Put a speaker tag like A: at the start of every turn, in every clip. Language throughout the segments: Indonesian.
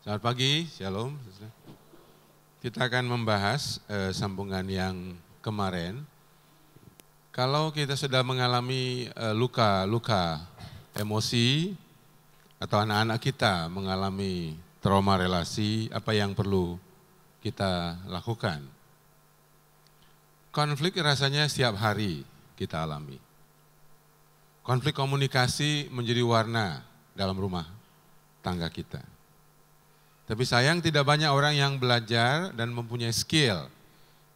A: Selamat pagi, Shalom. Kita akan membahas eh, sambungan yang kemarin. Kalau kita sudah mengalami luka-luka eh, emosi atau anak-anak kita mengalami trauma relasi, apa yang perlu kita lakukan? Konflik rasanya setiap hari kita alami. Konflik komunikasi menjadi warna dalam rumah tangga kita tapi sayang tidak banyak orang yang belajar dan mempunyai skill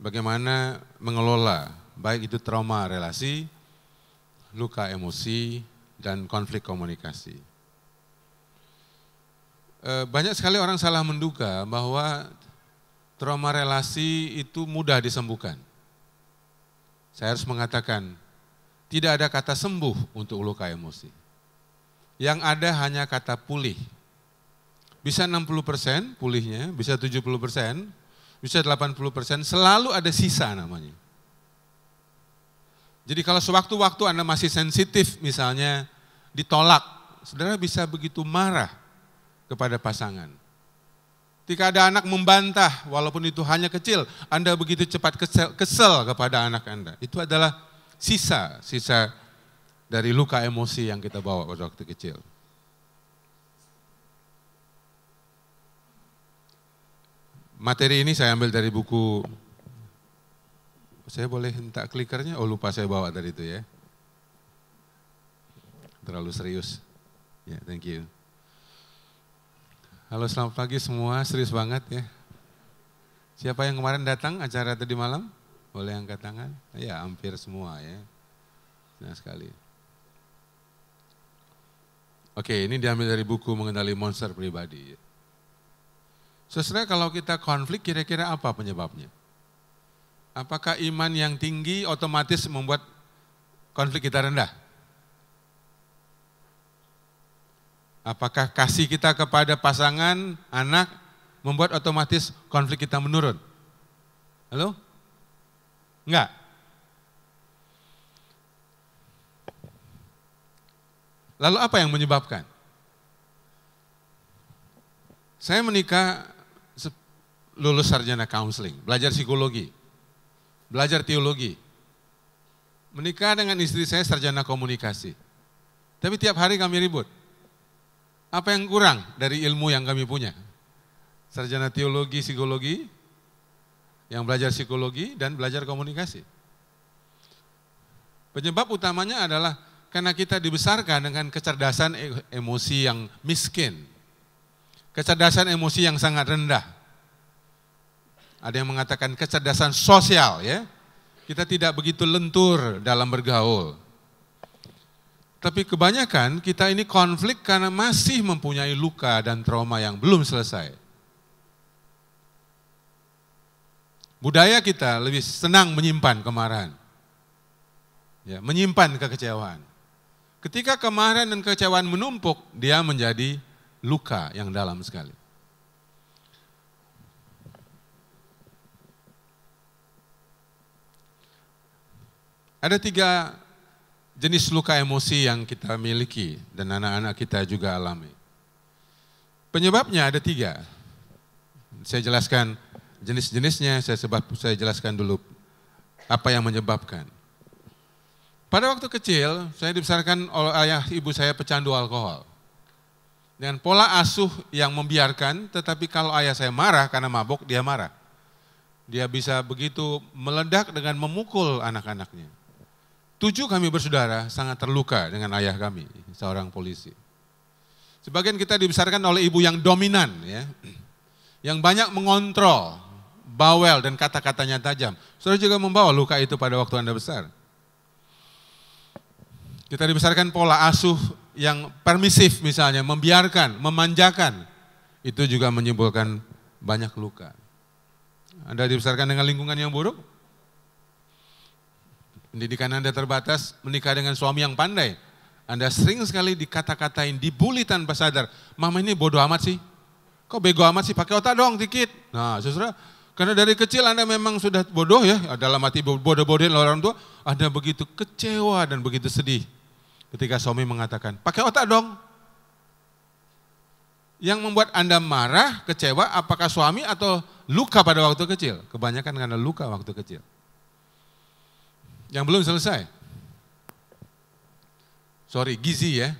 A: bagaimana mengelola baik itu trauma relasi, luka emosi, dan konflik komunikasi. E, banyak sekali orang salah menduga bahwa trauma relasi itu mudah disembuhkan. Saya harus mengatakan, tidak ada kata sembuh untuk luka emosi. Yang ada hanya kata pulih. Bisa 60% pulihnya, bisa 70%, bisa 80%, selalu ada sisa namanya. Jadi kalau sewaktu-waktu Anda masih sensitif misalnya ditolak, saudara bisa begitu marah kepada pasangan. Ketika ada anak membantah, walaupun itu hanya kecil, Anda begitu cepat kesel, kesel kepada anak Anda. Itu adalah sisa, sisa dari luka emosi yang kita bawa pada waktu kecil. Materi ini saya ambil dari buku, saya boleh minta klikernya? Oh lupa saya bawa dari itu ya. Terlalu serius. Ya, yeah, thank you. Halo selamat pagi semua, serius banget ya. Siapa yang kemarin datang acara tadi malam? Boleh angkat tangan? Ya hampir semua ya. Senang sekali. Oke, ini diambil dari buku mengendali monster pribadi. Sesudah kalau kita konflik kira-kira apa penyebabnya? Apakah iman yang tinggi otomatis membuat konflik kita rendah? Apakah kasih kita kepada pasangan, anak membuat otomatis konflik kita menurun? Halo? Enggak. Lalu apa yang menyebabkan? Saya menikah lulus sarjana counseling, belajar psikologi, belajar teologi. Menikah dengan istri saya sarjana komunikasi. Tapi tiap hari kami ribut. Apa yang kurang dari ilmu yang kami punya? Sarjana teologi, psikologi, yang belajar psikologi dan belajar komunikasi. Penyebab utamanya adalah karena kita dibesarkan dengan kecerdasan e-, emosi yang miskin. Kecerdasan emosi yang sangat rendah ada yang mengatakan kecerdasan sosial ya. Kita tidak begitu lentur dalam bergaul. Tapi kebanyakan kita ini konflik karena masih mempunyai luka dan trauma yang belum selesai. Budaya kita lebih senang menyimpan kemarahan. Ya, menyimpan kekecewaan. Ketika kemarahan dan kekecewaan menumpuk, dia menjadi luka yang dalam sekali. Ada tiga jenis luka emosi yang kita miliki dan anak-anak kita juga alami. Penyebabnya ada tiga. Saya jelaskan jenis-jenisnya, saya sebab saya jelaskan dulu apa yang menyebabkan. Pada waktu kecil, saya dibesarkan oleh ayah ibu saya pecandu alkohol. Dengan pola asuh yang membiarkan, tetapi kalau ayah saya marah karena mabuk dia marah. Dia bisa begitu meledak dengan memukul anak-anaknya. Tujuh kami bersaudara sangat terluka dengan ayah kami, seorang polisi. Sebagian kita dibesarkan oleh ibu yang dominan, ya, yang banyak mengontrol bawel dan kata-katanya tajam. Saudara juga membawa luka itu pada waktu Anda besar. Kita dibesarkan pola asuh yang permisif misalnya, membiarkan, memanjakan. Itu juga menyimpulkan banyak luka. Anda dibesarkan dengan lingkungan yang buruk, pendidikan Anda terbatas, menikah dengan suami yang pandai. Anda sering sekali dikata-katain, dibully tanpa sadar. Mama ini bodoh amat sih. Kok bego amat sih, pakai otak dong dikit. Nah, saudara, karena dari kecil Anda memang sudah bodoh ya, dalam hati bodoh-bodohin orang tua, Anda begitu kecewa dan begitu sedih. Ketika suami mengatakan, pakai otak dong. Yang membuat Anda marah, kecewa, apakah suami atau luka pada waktu kecil? Kebanyakan karena luka waktu kecil. Yang belum selesai. Sorry, gizi ya.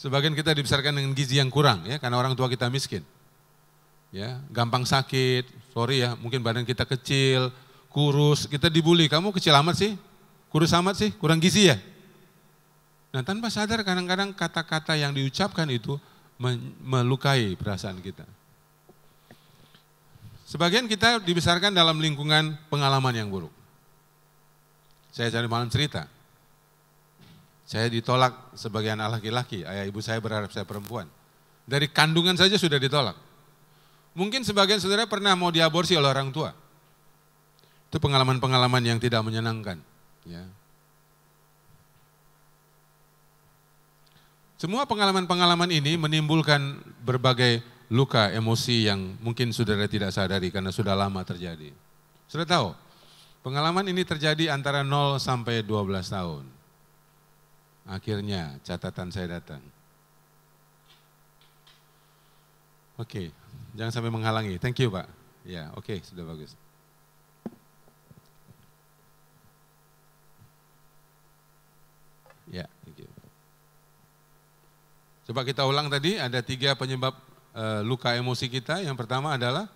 A: Sebagian kita dibesarkan dengan gizi yang kurang ya, karena orang tua kita miskin. Ya, gampang sakit, sorry ya, mungkin badan kita kecil, kurus, kita dibully, kamu kecil amat sih, kurus amat sih, kurang gizi ya. Nah tanpa sadar kadang-kadang kata-kata yang diucapkan itu melukai perasaan kita. Sebagian kita dibesarkan dalam lingkungan pengalaman yang buruk saya cari malam cerita. Saya ditolak sebagai anak laki-laki, ayah ibu saya berharap saya perempuan. Dari kandungan saja sudah ditolak. Mungkin sebagian saudara pernah mau diaborsi oleh orang tua. Itu pengalaman-pengalaman yang tidak menyenangkan. Ya. Semua pengalaman-pengalaman ini menimbulkan berbagai luka emosi yang mungkin saudara tidak sadari karena sudah lama terjadi. Sudah tahu, Pengalaman ini terjadi antara 0 sampai 12 tahun. Akhirnya catatan saya datang. Oke, okay. jangan sampai menghalangi. Thank you, Pak. Ya, oke, okay, sudah bagus. Ya, thank you. Coba kita ulang tadi, ada tiga penyebab e, luka emosi kita. Yang pertama adalah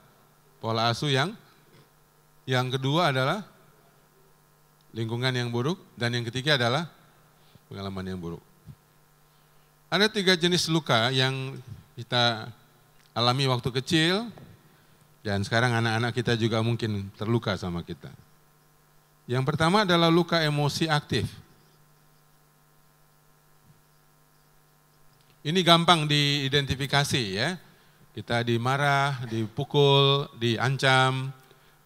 A: pola asuh yang, yang kedua adalah lingkungan yang buruk, dan yang ketiga adalah pengalaman yang buruk. Ada tiga jenis luka yang kita alami waktu kecil, dan sekarang anak-anak kita juga mungkin terluka sama kita. Yang pertama adalah luka emosi aktif. Ini gampang diidentifikasi ya. Kita dimarah, dipukul, diancam,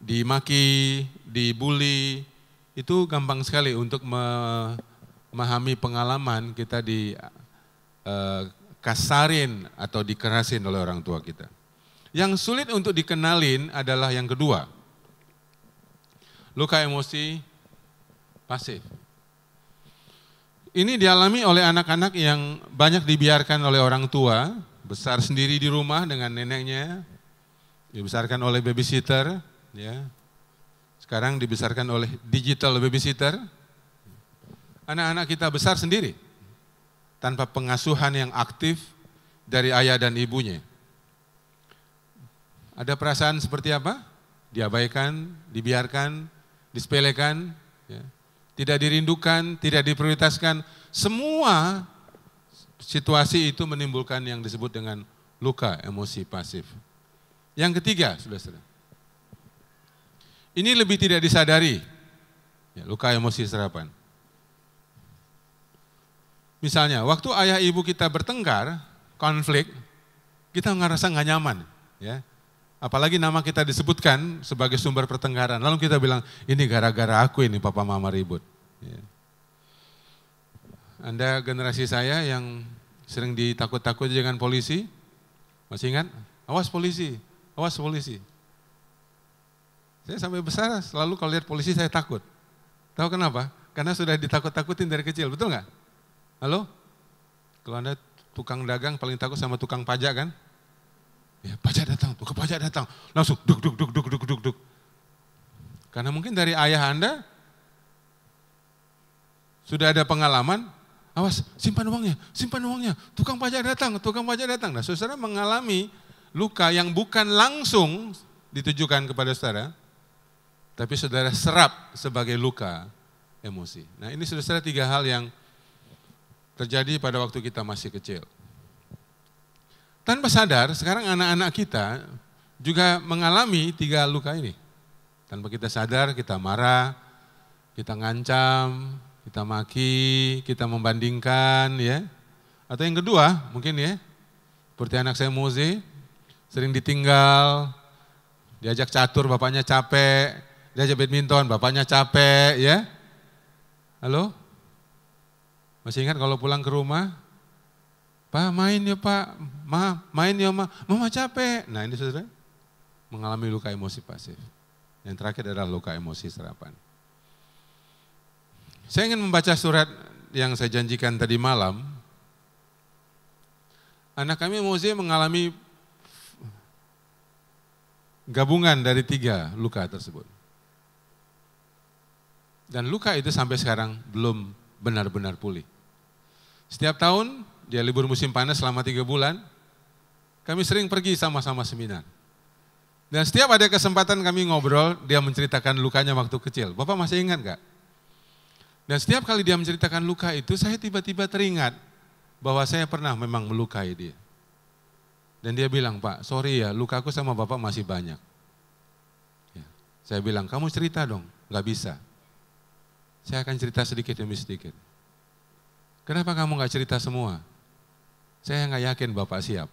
A: dimaki, dibully, itu gampang sekali untuk memahami pengalaman kita di eh, kasarin atau dikerasin oleh orang tua kita. Yang sulit untuk dikenalin adalah yang kedua. Luka emosi pasif. Ini dialami oleh anak-anak yang banyak dibiarkan oleh orang tua, besar sendiri di rumah dengan neneknya, dibesarkan oleh babysitter, ya, sekarang dibesarkan oleh digital babysitter. Anak-anak kita besar sendiri tanpa pengasuhan yang aktif dari ayah dan ibunya. Ada perasaan seperti apa? Diabaikan, dibiarkan, disepelekan, ya. tidak dirindukan, tidak diprioritaskan. Semua situasi itu menimbulkan yang disebut dengan luka emosi pasif. Yang ketiga, sudah sudah. Ini lebih tidak disadari. Ya, luka emosi serapan. Misalnya, waktu ayah ibu kita bertengkar, konflik, kita ngerasa nggak nyaman. Ya. Apalagi nama kita disebutkan sebagai sumber pertengkaran. Lalu kita bilang, ini gara-gara aku ini papa mama ribut. Ya. Anda generasi saya yang sering ditakut-takut dengan polisi, masih ingat? Awas polisi, awas polisi. Saya sampai besar selalu kalau lihat polisi saya takut. Tahu kenapa? Karena sudah ditakut-takutin dari kecil, betul nggak? Halo? Kalau Anda tukang dagang paling takut sama tukang pajak kan? Ya, pajak datang, tukang pajak datang. Langsung duk duk duk duk duk duk duk. Karena mungkin dari ayah Anda sudah ada pengalaman, awas simpan uangnya, simpan uangnya, tukang pajak datang, tukang pajak datang. Nah, saudara mengalami luka yang bukan langsung ditujukan kepada saudara, tapi saudara serap sebagai luka emosi. Nah ini saudara tiga hal yang terjadi pada waktu kita masih kecil. Tanpa sadar sekarang anak-anak kita juga mengalami tiga luka ini. Tanpa kita sadar kita marah, kita ngancam, kita maki, kita membandingkan ya. Atau yang kedua mungkin ya, seperti anak saya Moze, sering ditinggal, diajak catur bapaknya capek, dia aja badminton, bapaknya capek ya. Halo? Masih ingat kalau pulang ke rumah? Pak main ya pak, ma main ya ma, mama capek. Nah ini saudara mengalami luka emosi pasif. Yang terakhir adalah luka emosi serapan. Saya ingin membaca surat yang saya janjikan tadi malam. Anak kami emosi mengalami gabungan dari tiga luka tersebut. Dan luka itu sampai sekarang belum benar-benar pulih. Setiap tahun dia libur musim panas selama tiga bulan. Kami sering pergi sama-sama seminar. Dan setiap ada kesempatan kami ngobrol, dia menceritakan lukanya waktu kecil. Bapak masih ingat gak? Dan setiap kali dia menceritakan luka itu, saya tiba-tiba teringat bahwa saya pernah memang melukai dia. Dan dia bilang, Pak, sorry ya, lukaku sama Bapak masih banyak. Ya. Saya bilang, kamu cerita dong, gak bisa. Saya akan cerita sedikit demi sedikit. Kenapa kamu nggak cerita semua? Saya nggak yakin Bapak siap.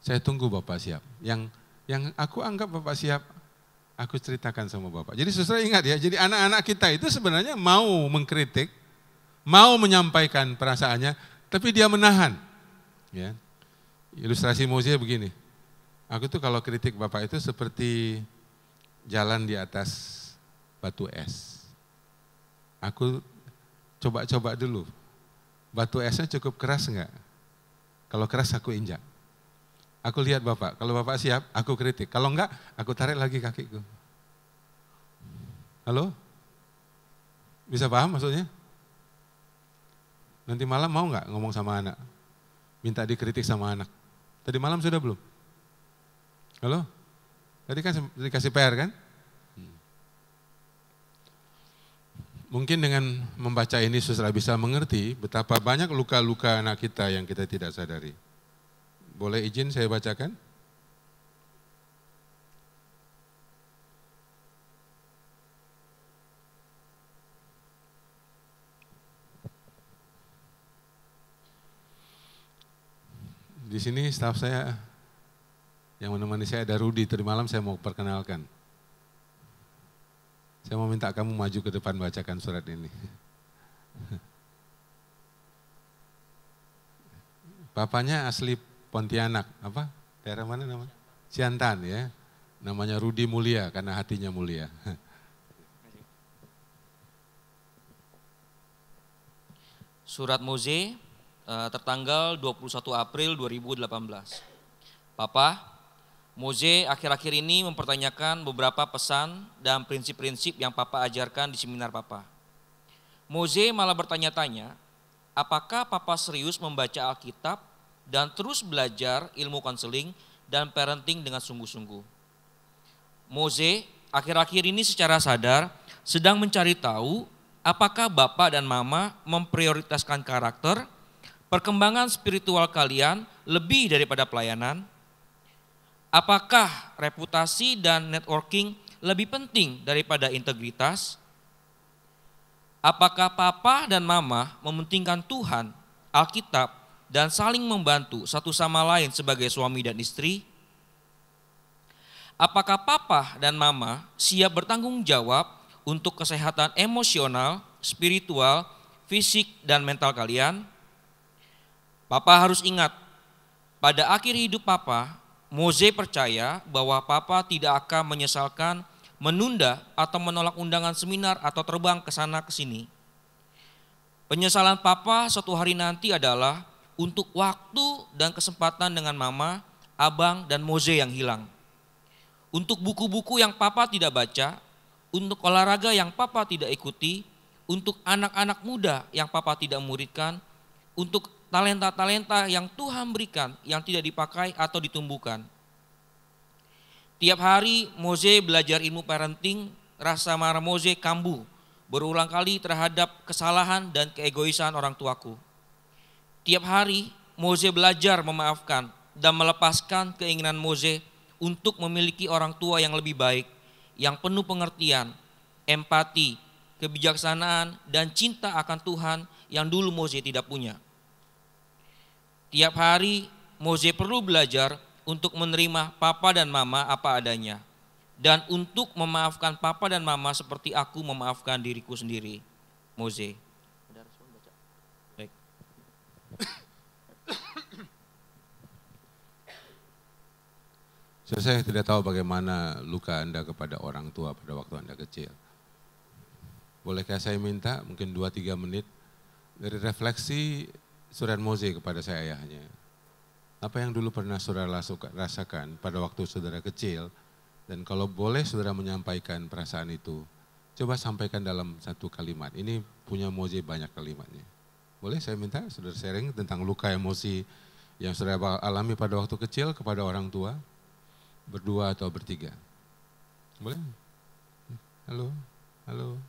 A: Saya tunggu Bapak siap. Yang yang aku anggap Bapak siap, aku ceritakan sama Bapak. Jadi saudara ingat ya, jadi anak-anak kita itu sebenarnya mau mengkritik, mau menyampaikan perasaannya, tapi dia menahan. Ya. Ilustrasi Moses begini, aku tuh kalau kritik Bapak itu seperti jalan di atas batu es Aku coba-coba dulu. Batu esnya cukup keras enggak? Kalau keras aku injak. Aku lihat Bapak, kalau Bapak siap, aku kritik. Kalau enggak, aku tarik lagi kakiku. Halo? Bisa paham maksudnya? Nanti malam mau enggak ngomong sama anak? Minta dikritik sama anak. Tadi malam sudah belum? Halo? Tadi kan dikasih PR kan? Mungkin dengan membaca ini sudah bisa mengerti betapa banyak luka-luka anak kita yang kita tidak sadari. Boleh izin saya bacakan? Di sini staf saya yang menemani saya ada Rudi. Tadi malam saya mau perkenalkan. Saya mau minta kamu maju ke depan bacakan surat ini. Bapaknya asli Pontianak, apa? Daerah mana namanya? Ciantan ya. Namanya Rudi Mulia karena hatinya mulia.
B: Surat Mose eh, tertanggal 21 April 2018. Papa, Moze akhir-akhir ini mempertanyakan beberapa pesan dan prinsip-prinsip yang Papa ajarkan di seminar Papa. Moze malah bertanya-tanya, apakah Papa serius membaca Alkitab dan terus belajar ilmu konseling dan parenting dengan sungguh-sungguh. Moze akhir-akhir ini secara sadar sedang mencari tahu apakah Bapak dan Mama memprioritaskan karakter, perkembangan spiritual kalian lebih daripada pelayanan, Apakah reputasi dan networking lebih penting daripada integritas? Apakah papa dan mama mementingkan Tuhan, Alkitab, dan saling membantu satu sama lain sebagai suami dan istri? Apakah papa dan mama siap bertanggung jawab untuk kesehatan emosional, spiritual, fisik, dan mental kalian? Papa harus ingat, pada akhir hidup papa, Mose percaya bahwa papa tidak akan menyesalkan menunda atau menolak undangan seminar atau terbang ke sana ke sini. Penyesalan papa suatu hari nanti adalah untuk waktu dan kesempatan dengan mama, abang dan Mose yang hilang. Untuk buku-buku yang papa tidak baca, untuk olahraga yang papa tidak ikuti, untuk anak-anak muda yang papa tidak muridkan, untuk talenta-talenta yang Tuhan berikan yang tidak dipakai atau ditumbuhkan. Tiap hari Mose belajar ilmu parenting, rasa marah Mose kambuh berulang kali terhadap kesalahan dan keegoisan orang tuaku. Tiap hari Mose belajar memaafkan dan melepaskan keinginan Mose untuk memiliki orang tua yang lebih baik, yang penuh pengertian, empati, kebijaksanaan, dan cinta akan Tuhan yang dulu Mose tidak punya. Tiap hari Moze perlu belajar untuk menerima papa dan mama apa adanya dan untuk memaafkan papa dan mama seperti aku memaafkan diriku sendiri. Moze. Baik.
A: So, saya tidak tahu bagaimana luka Anda kepada orang tua pada waktu Anda kecil. Bolehkah saya minta mungkin 2-3 menit dari refleksi Surat Mose kepada saya ayahnya. Apa yang dulu pernah saudara rasakan pada waktu saudara kecil, dan kalau boleh saudara menyampaikan perasaan itu, coba sampaikan dalam satu kalimat. Ini punya Mose banyak kalimatnya. Boleh saya minta saudara sharing tentang luka emosi yang saudara alami pada waktu kecil kepada orang tua, berdua atau bertiga. Boleh? Halo, halo.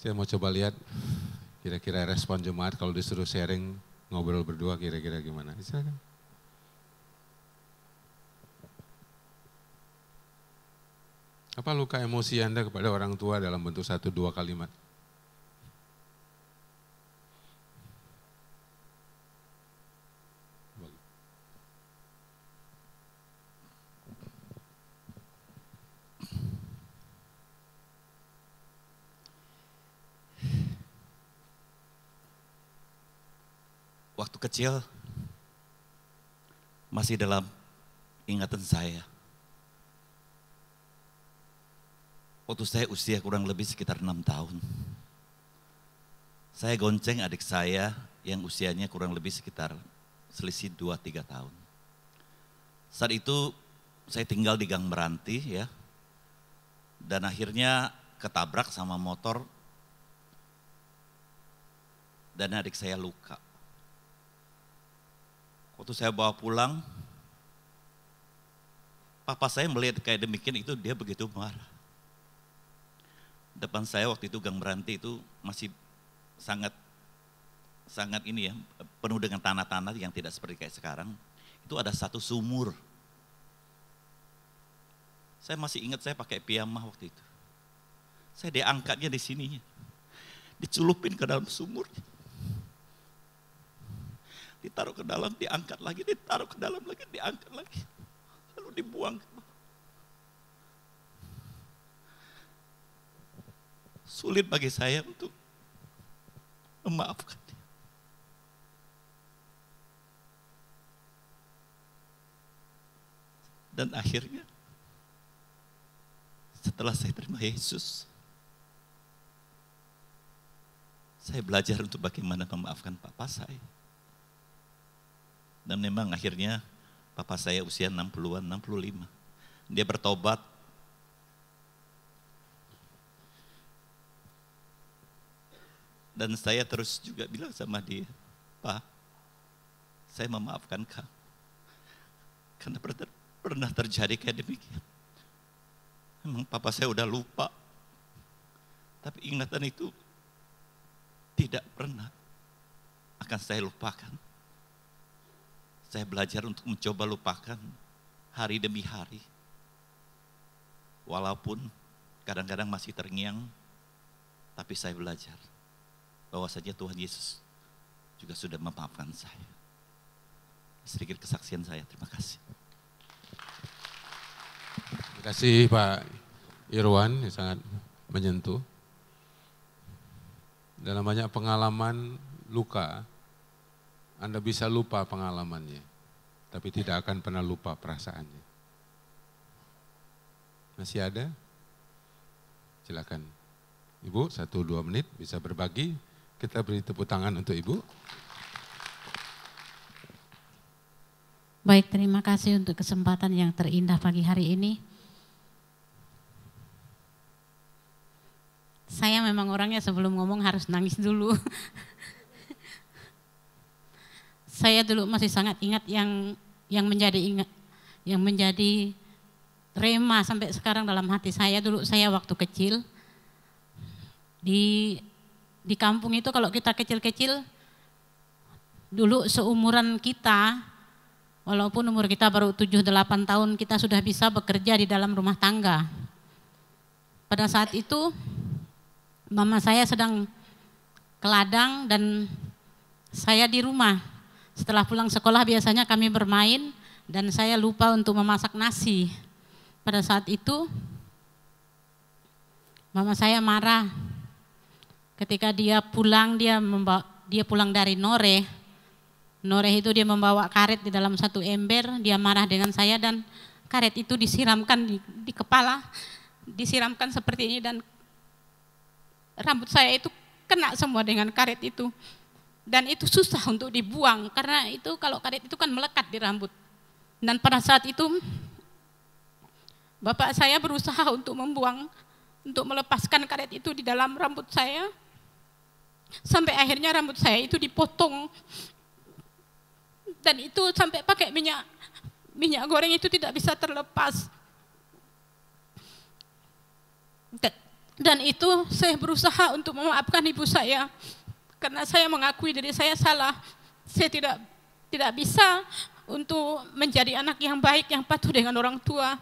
A: Saya mau coba lihat Kira-kira respon jemaat kalau disuruh sharing ngobrol berdua kira-kira gimana? Silakan. Apa luka emosi Anda kepada orang tua dalam bentuk satu dua kalimat?
C: waktu kecil masih dalam ingatan saya. Waktu saya usia kurang lebih sekitar enam tahun. Saya gonceng adik saya yang usianya kurang lebih sekitar selisih dua tiga tahun. Saat itu saya tinggal di Gang Meranti ya. Dan akhirnya ketabrak sama motor dan adik saya luka waktu saya bawa pulang, papa saya melihat kayak demikian itu dia begitu marah. Depan saya waktu itu Gang Meranti itu masih sangat sangat ini ya, penuh dengan tanah-tanah yang tidak seperti kayak sekarang. Itu ada satu sumur. Saya masih ingat saya pakai piyama waktu itu. Saya diangkatnya di sini. Diculupin ke dalam sumur ditaruh ke dalam, diangkat lagi, ditaruh ke dalam lagi, diangkat lagi. Lalu dibuang. Sulit bagi saya untuk memaafkan Dan akhirnya, setelah saya terima Yesus, saya belajar untuk bagaimana memaafkan papa saya. Dan memang akhirnya papa saya usia 60-an, 65. Dia bertobat. Dan saya terus juga bilang sama dia, Pak, saya memaafkan kamu. Karena pernah terjadi kayak demikian. Memang papa saya udah lupa. Tapi ingatan itu tidak pernah akan saya lupakan. Saya belajar untuk mencoba lupakan hari demi hari. Walaupun kadang-kadang masih terngiang, tapi saya belajar bahwa saja Tuhan Yesus juga sudah memaafkan saya. Sedikit kesaksian saya, terima kasih.
A: Terima kasih Pak Irwan yang sangat menyentuh. Dalam banyak pengalaman luka, anda bisa lupa pengalamannya, tapi tidak akan pernah lupa perasaannya. Masih ada? Silakan. Ibu, satu dua menit bisa berbagi. Kita beri tepuk tangan untuk Ibu.
D: Baik, terima kasih untuk kesempatan yang terindah pagi hari ini. Saya memang orangnya sebelum ngomong harus nangis dulu. saya dulu masih sangat ingat yang yang menjadi ingat yang menjadi rema sampai sekarang dalam hati saya dulu saya waktu kecil di di kampung itu kalau kita kecil-kecil dulu seumuran kita walaupun umur kita baru 7 8 tahun kita sudah bisa bekerja di dalam rumah tangga. Pada saat itu mama saya sedang ke ladang dan saya di rumah. Setelah pulang sekolah biasanya kami bermain dan saya lupa untuk memasak nasi. Pada saat itu mama saya marah. Ketika dia pulang dia membawa dia pulang dari nore nore itu dia membawa karet di dalam satu ember, dia marah dengan saya dan karet itu disiramkan di, di kepala, disiramkan seperti ini dan rambut saya itu kena semua dengan karet itu. Dan itu susah untuk dibuang karena itu kalau karet itu kan melekat di rambut. Dan pada saat itu bapak saya berusaha untuk membuang untuk melepaskan karet itu di dalam rambut saya sampai akhirnya rambut saya itu dipotong dan itu sampai pakai minyak minyak goreng itu tidak bisa terlepas dan itu saya berusaha untuk memaafkan ibu saya karena saya mengakui diri saya salah. Saya tidak tidak bisa untuk menjadi anak yang baik yang patuh dengan orang tua.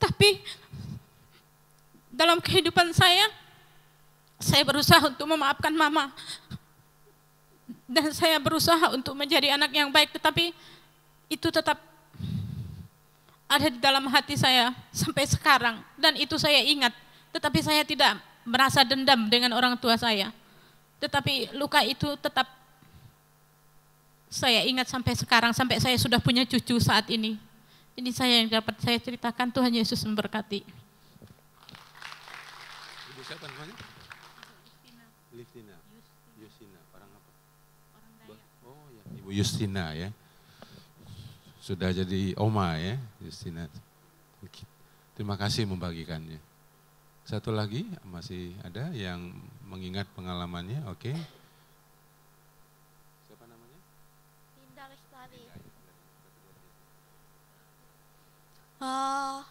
D: Tapi dalam kehidupan saya saya berusaha untuk memaafkan mama. Dan saya berusaha untuk menjadi anak yang baik tetapi itu tetap ada di dalam hati saya sampai sekarang dan itu saya ingat tetapi saya tidak merasa dendam dengan orang tua saya. Tetapi luka itu tetap saya ingat sampai sekarang, sampai saya sudah punya cucu saat ini. Ini saya yang dapat saya ceritakan, Tuhan Yesus memberkati.
A: Ibu siapa namanya? Liftina. Yustina. Orang apa? Orang Dayak. Oh ya, Ibu Yustina ya. Sudah jadi oma ya, Yustina. Terima kasih membagikannya. Satu lagi masih ada yang mengingat pengalamannya, oke. Okay. Siapa namanya? Linda Lestari.
E: Uh,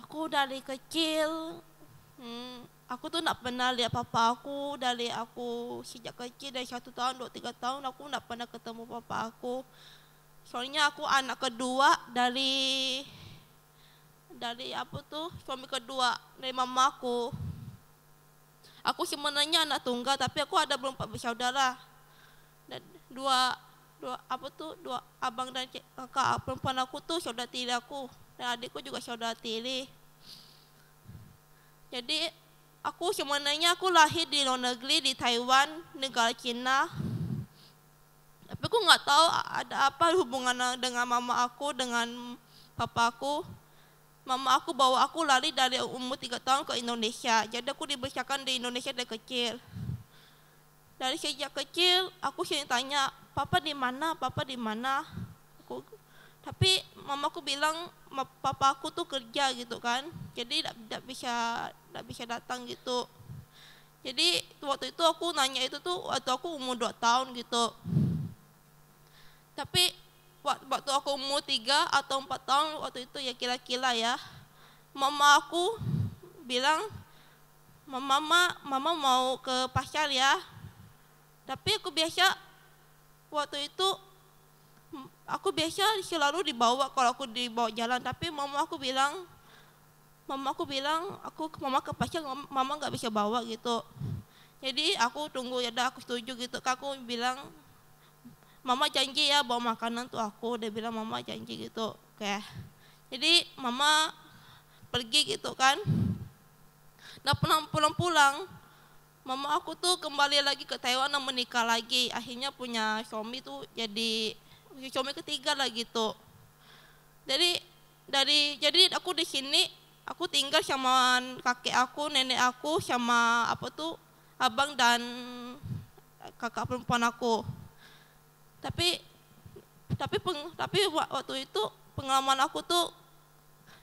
E: aku dari kecil, hmm, aku tuh nggak pernah lihat papa aku dari aku sejak kecil dari satu tahun dua tiga tahun aku nggak pernah ketemu papa aku. Soalnya aku anak kedua dari dari apa tuh suami kedua dari mamaku. Aku sebenarnya anak tunggal tapi aku ada belum empat bersaudara. Dan dua dua apa tuh dua abang dan kakak eh, perempuan aku tuh saudara tiri aku dan adikku juga saudara tiri. Jadi aku sebenarnya aku lahir di luar negeri di Taiwan negara Cina tapi aku nggak tahu ada apa hubungan dengan mama aku dengan papa aku Mama aku bawa aku lari dari umur tiga tahun ke Indonesia. Jadi aku dibesarkan di Indonesia dari kecil. Dari sejak kecil aku sering tanya, "Papa di mana? Papa di mana?" Aku tapi aku bilang papa aku tuh kerja gitu kan jadi tidak bisa tidak bisa datang gitu jadi waktu itu aku nanya itu tuh waktu aku umur dua tahun gitu tapi waktu aku umur tiga atau empat tahun waktu itu ya kira-kira ya mama aku bilang mama mama mau ke pasar ya tapi aku biasa waktu itu aku biasa selalu dibawa kalau aku dibawa jalan tapi mama aku bilang mama aku bilang aku mama ke pasar mama nggak bisa bawa gitu jadi aku tunggu ya udah aku setuju gitu aku bilang mama janji ya bawa makanan tuh aku dia bilang mama janji gitu kayak jadi mama pergi gitu kan nah pulang-pulang mama aku tuh kembali lagi ke Taiwan dan menikah lagi akhirnya punya suami tuh jadi suami ketiga lah gitu jadi dari jadi aku di sini aku tinggal sama kakek aku nenek aku sama apa tuh abang dan kakak perempuan aku tapi tapi peng, tapi waktu itu pengalaman aku tuh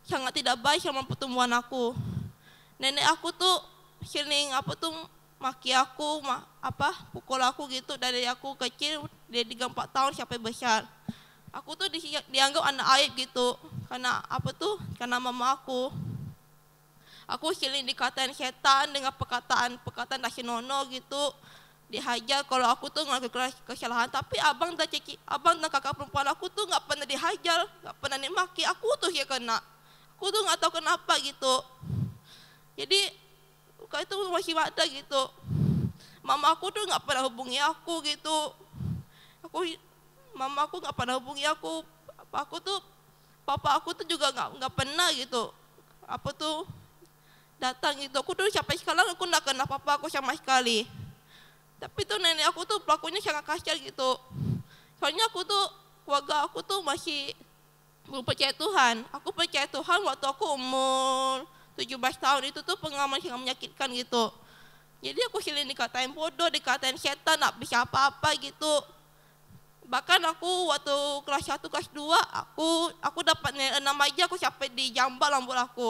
E: sangat tidak baik sama pertumbuhan aku nenek aku tuh sering apa tuh maki aku ma, apa pukul aku gitu dari aku kecil dari tiga empat tahun sampai besar aku tuh di, dianggap anak aib gitu karena apa tuh karena mama aku aku sering dikatain setan dengan perkataan perkataan nono gitu dihajar kalau aku tuh ngelakuin kesalahan tapi abang dan ceki abang dan kakak perempuan aku tuh nggak pernah dihajar nggak pernah dimaki aku tuh ya kena aku tuh nggak tahu kenapa gitu jadi kau itu masih ada gitu mama aku tuh nggak pernah hubungi aku gitu aku mama aku nggak pernah hubungi aku apa aku tuh papa aku tuh juga nggak nggak pernah gitu apa tuh datang gitu aku tuh sampai sekarang aku nggak kenal papa aku sama sekali tapi tuh nenek aku tuh pelakunya sangat kasar gitu soalnya aku tuh keluarga aku tuh masih belum percaya Tuhan aku percaya Tuhan waktu aku umur 17 tahun itu tuh pengalaman yang menyakitkan gitu jadi aku sering dikatain bodoh dikatain setan nak bisa apa-apa gitu bahkan aku waktu kelas 1 kelas 2 aku aku dapat nilai 6 aja aku sampai di jambal rambut aku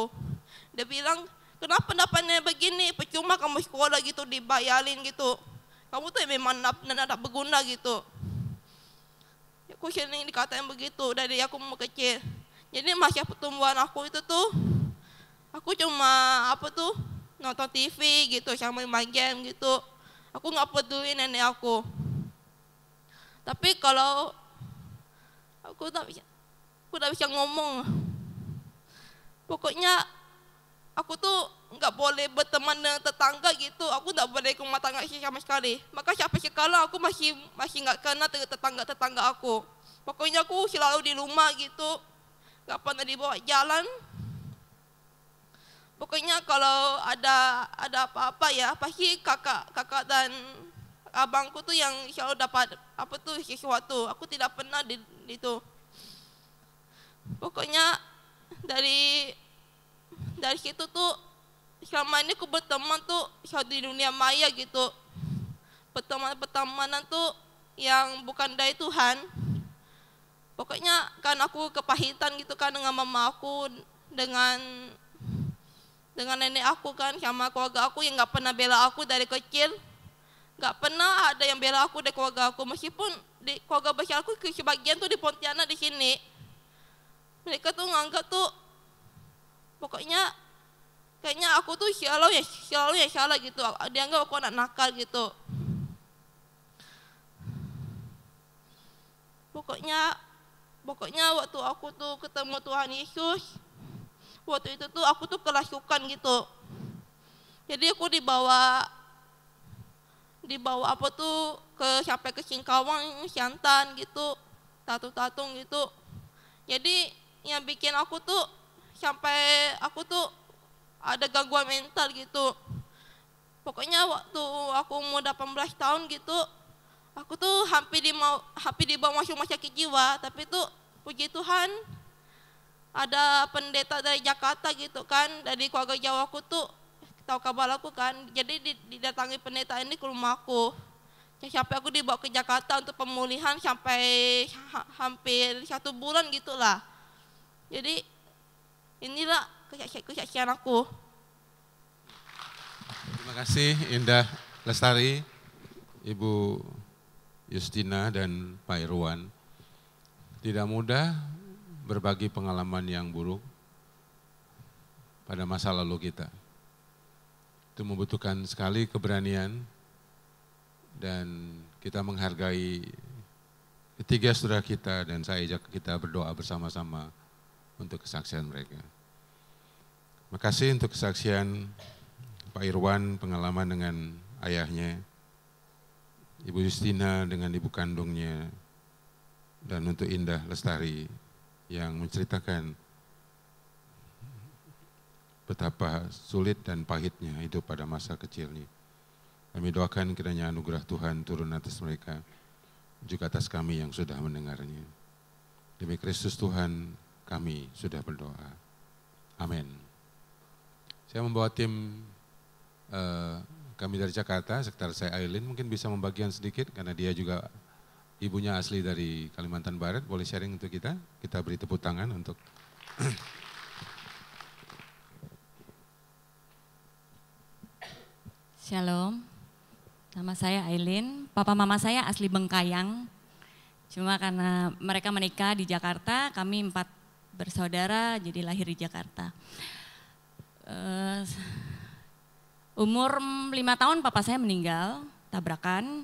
E: dia bilang kenapa dapatnya begini percuma kamu sekolah gitu dibayarin gitu kamu tuh memang tidak berguna gitu ya, aku sering dikatain begitu dari aku mau kecil jadi masa pertumbuhan aku itu tuh aku cuma apa tuh nonton TV gitu sama main game gitu aku nggak peduli nenek aku tapi kalau aku tak bisa aku tak bisa ngomong pokoknya aku tuh nggak boleh berteman dengan tetangga gitu aku nggak boleh ke rumah tangga sama sekali maka sampai sekarang aku masih masih nggak kenal tetangga tetangga aku pokoknya aku selalu di rumah gitu nggak pernah dibawa jalan pokoknya kalau ada ada apa-apa ya pasti kakak kakak dan abangku tuh yang selalu dapat apa tuh sesuatu aku tidak pernah di itu pokoknya dari dari situ tuh selama ini aku berteman tuh di dunia maya gitu pertemanan-pertemanan tuh yang bukan dari Tuhan pokoknya kan aku kepahitan gitu kan dengan mama aku dengan dengan nenek aku kan sama keluarga aku yang nggak pernah bela aku dari kecil nggak pernah ada yang bela aku dari keluarga aku meskipun di keluarga besar aku ke sebagian tuh di Pontianak di sini mereka tuh nganggap tuh pokoknya kayaknya aku tuh hialau ya hialau ya hialau gitu dia nggak aku anak nakal gitu pokoknya pokoknya waktu aku tuh ketemu Tuhan Yesus waktu itu tuh aku tuh kelasukan gitu jadi aku dibawa dibawa apa tuh ke sampai ke Singkawang Siantan gitu tatu tatung gitu jadi yang bikin aku tuh sampai aku tuh ada gangguan mental gitu pokoknya waktu aku umur 18 tahun gitu aku tuh hampir di mau hampir dibawa masuk rumah sakit jiwa tapi tuh puji Tuhan ada pendeta dari Jakarta gitu kan dari keluarga Jawa aku tuh tahu kabar aku kan jadi didatangi pendeta ini ke rumahku ya, sampai aku dibawa ke Jakarta untuk pemulihan sampai hampir satu bulan gitulah jadi inilah kesaksian aku.
A: Terima kasih Indah Lestari, Ibu Justina dan Pak Irwan. Tidak mudah berbagi pengalaman yang buruk pada masa lalu kita. Itu membutuhkan sekali keberanian dan kita menghargai ketiga saudara kita dan saya ajak kita berdoa bersama-sama untuk kesaksian mereka. Terima kasih untuk kesaksian Pak Irwan pengalaman dengan ayahnya, Ibu Justina dengan ibu kandungnya, dan untuk Indah Lestari yang menceritakan betapa sulit dan pahitnya hidup pada masa kecil ini. Kami doakan kiranya anugerah Tuhan turun atas mereka, juga atas kami yang sudah mendengarnya. Demi Kristus Tuhan, kami sudah berdoa. Amin. Saya membawa tim eh, kami dari Jakarta, sekitar saya Aileen mungkin bisa membagian sedikit karena dia juga ibunya asli dari Kalimantan Barat, boleh sharing untuk kita. Kita beri tepuk tangan untuk
F: Shalom, nama saya Aileen, papa mama saya asli Bengkayang, cuma karena mereka menikah di Jakarta, kami empat bersaudara jadi lahir di Jakarta uh, umur lima tahun papa saya meninggal tabrakan.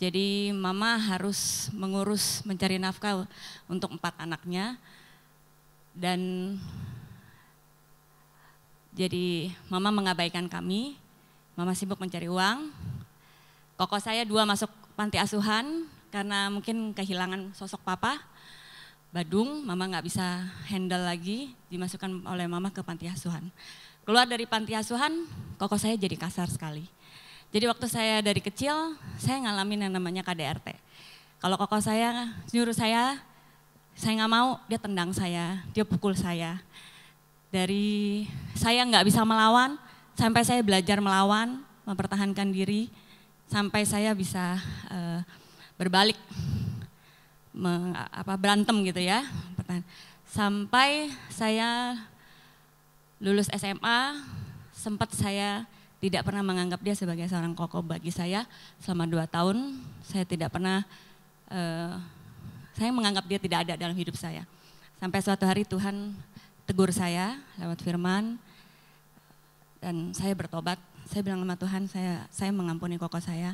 F: Jadi mama harus mengurus mencari nafkah untuk empat anaknya. Dan jadi mama mengabaikan kami. Mama sibuk mencari uang. Koko saya dua masuk panti asuhan karena mungkin kehilangan sosok papa. Badung, mama nggak bisa handle lagi, dimasukkan oleh mama ke panti asuhan. Keluar dari panti asuhan, koko saya jadi kasar sekali. Jadi waktu saya dari kecil, saya ngalamin yang namanya KDRT. Kalau koko saya nyuruh saya, saya nggak mau, dia tendang saya, dia pukul saya. Dari saya nggak bisa melawan, sampai saya belajar melawan, mempertahankan diri, sampai saya bisa uh, berbalik meng, apa berantem gitu ya. Sampai saya lulus SMA sempat saya tidak pernah menganggap dia sebagai seorang koko bagi saya selama dua tahun saya tidak pernah uh, saya menganggap dia tidak ada dalam hidup saya sampai suatu hari Tuhan tegur saya lewat firman dan saya bertobat saya bilang sama Tuhan saya saya mengampuni koko saya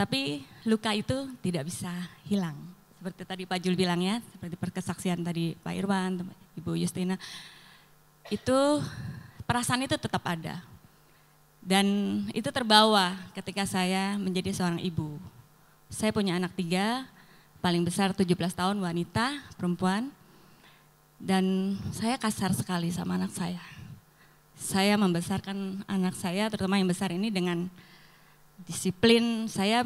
F: tapi luka itu tidak bisa hilang seperti tadi Pak Jul bilang ya, seperti perkesaksian tadi Pak Irwan, Ibu Justina, itu perasaan itu tetap ada. Dan itu terbawa ketika saya menjadi seorang ibu. Saya punya anak tiga, paling besar 17 tahun wanita, perempuan. Dan saya kasar sekali sama anak saya. Saya membesarkan anak saya, terutama yang besar ini dengan disiplin. Saya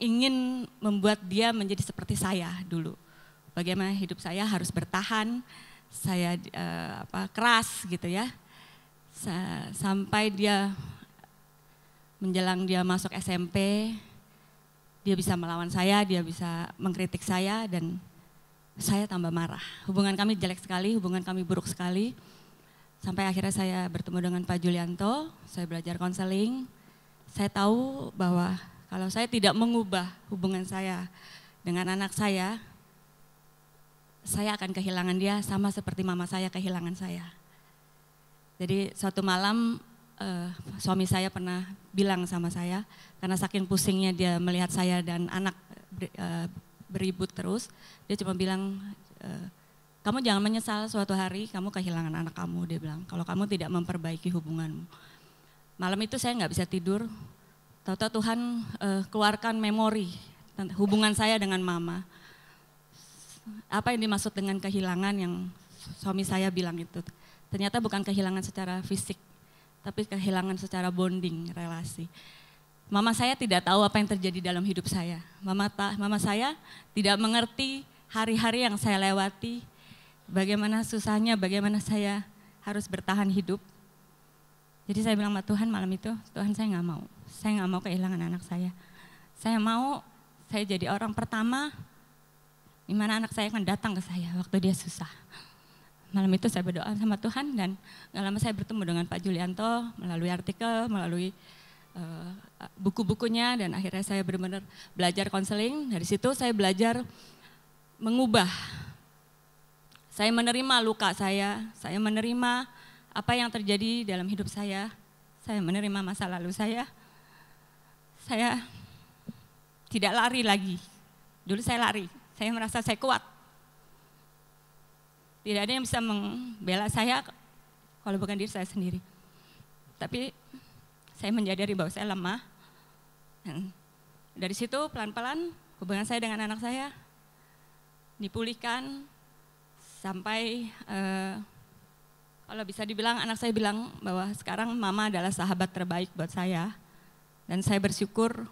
F: ingin membuat dia menjadi seperti saya dulu. Bagaimana hidup saya harus bertahan, saya eh, apa keras gitu ya. Sa sampai dia menjelang dia masuk SMP, dia bisa melawan saya, dia bisa mengkritik saya dan saya tambah marah. Hubungan kami jelek sekali, hubungan kami buruk sekali. Sampai akhirnya saya bertemu dengan Pak Julianto, saya belajar konseling. Saya tahu bahwa kalau saya tidak mengubah hubungan saya dengan anak saya, saya akan kehilangan dia sama seperti mama saya kehilangan saya. Jadi suatu malam uh, suami saya pernah bilang sama saya karena saking pusingnya dia melihat saya dan anak uh, beribut terus, dia cuma bilang eh, kamu jangan menyesal suatu hari kamu kehilangan anak kamu dia bilang kalau kamu tidak memperbaiki hubunganmu. Malam itu saya nggak bisa tidur, Tahu-tahu Tuhan uh, keluarkan memori hubungan saya dengan mama. Apa yang dimaksud dengan kehilangan yang suami saya bilang itu? Ternyata bukan kehilangan secara fisik, tapi kehilangan secara bonding, relasi. Mama saya tidak tahu apa yang terjadi dalam hidup saya. Mama ta, mama saya tidak mengerti hari-hari yang saya lewati, bagaimana susahnya, bagaimana saya harus bertahan hidup. Jadi saya bilang sama Tuhan malam itu, Tuhan saya nggak mau saya nggak mau kehilangan anak saya. Saya mau saya jadi orang pertama di mana anak saya akan datang ke saya waktu dia susah. Malam itu saya berdoa sama Tuhan dan nggak lama saya bertemu dengan Pak Julianto melalui artikel, melalui uh, buku-bukunya dan akhirnya saya benar-benar belajar konseling. Dari situ saya belajar mengubah. Saya menerima luka saya, saya menerima apa yang terjadi dalam hidup saya, saya menerima masa lalu saya, saya tidak lari lagi. Dulu saya lari, saya merasa saya kuat. Tidak ada yang bisa membela saya kalau bukan diri saya sendiri. Tapi saya menyadari bahwa saya lemah. Dan dari situ pelan-pelan hubungan saya dengan anak saya dipulihkan sampai eh, kalau bisa dibilang anak saya bilang bahwa sekarang mama adalah sahabat terbaik buat saya. Dan saya bersyukur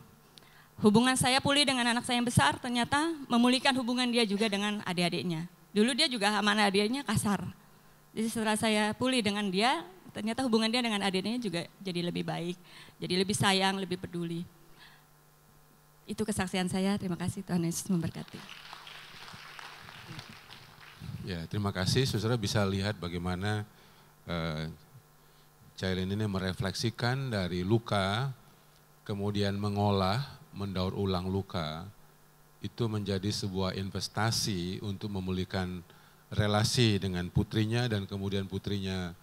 F: hubungan saya pulih dengan anak saya yang besar ternyata memulihkan hubungan dia juga dengan adik-adiknya. Dulu dia juga sama adiknya kasar. Jadi setelah saya pulih dengan dia, ternyata hubungan dia dengan adiknya juga jadi lebih baik, jadi lebih sayang, lebih peduli. Itu kesaksian saya. Terima kasih Tuhan Yesus memberkati.
A: Ya, terima kasih. Saudara bisa lihat bagaimana uh, eh, Cailin ini merefleksikan dari luka kemudian mengolah, mendaur ulang luka, itu menjadi sebuah investasi untuk memulihkan relasi dengan putrinya dan kemudian putrinya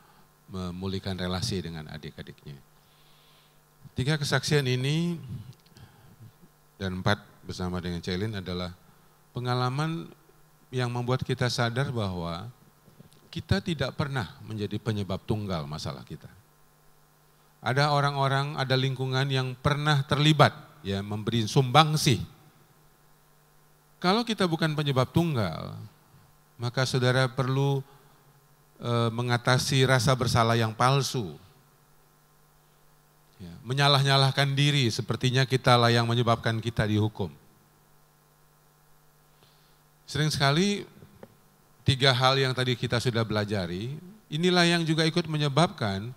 A: memulihkan relasi dengan adik-adiknya. Tiga kesaksian ini dan empat bersama dengan Celin adalah pengalaman yang membuat kita sadar bahwa kita tidak pernah menjadi penyebab tunggal masalah kita ada orang-orang, ada lingkungan yang pernah terlibat, ya memberi sumbangsih. Kalau kita bukan penyebab tunggal, maka saudara perlu e, mengatasi rasa bersalah yang palsu. Ya, menyalah-nyalahkan diri, sepertinya kita lah yang menyebabkan kita dihukum. Sering sekali tiga hal yang tadi kita sudah belajari, inilah yang juga ikut menyebabkan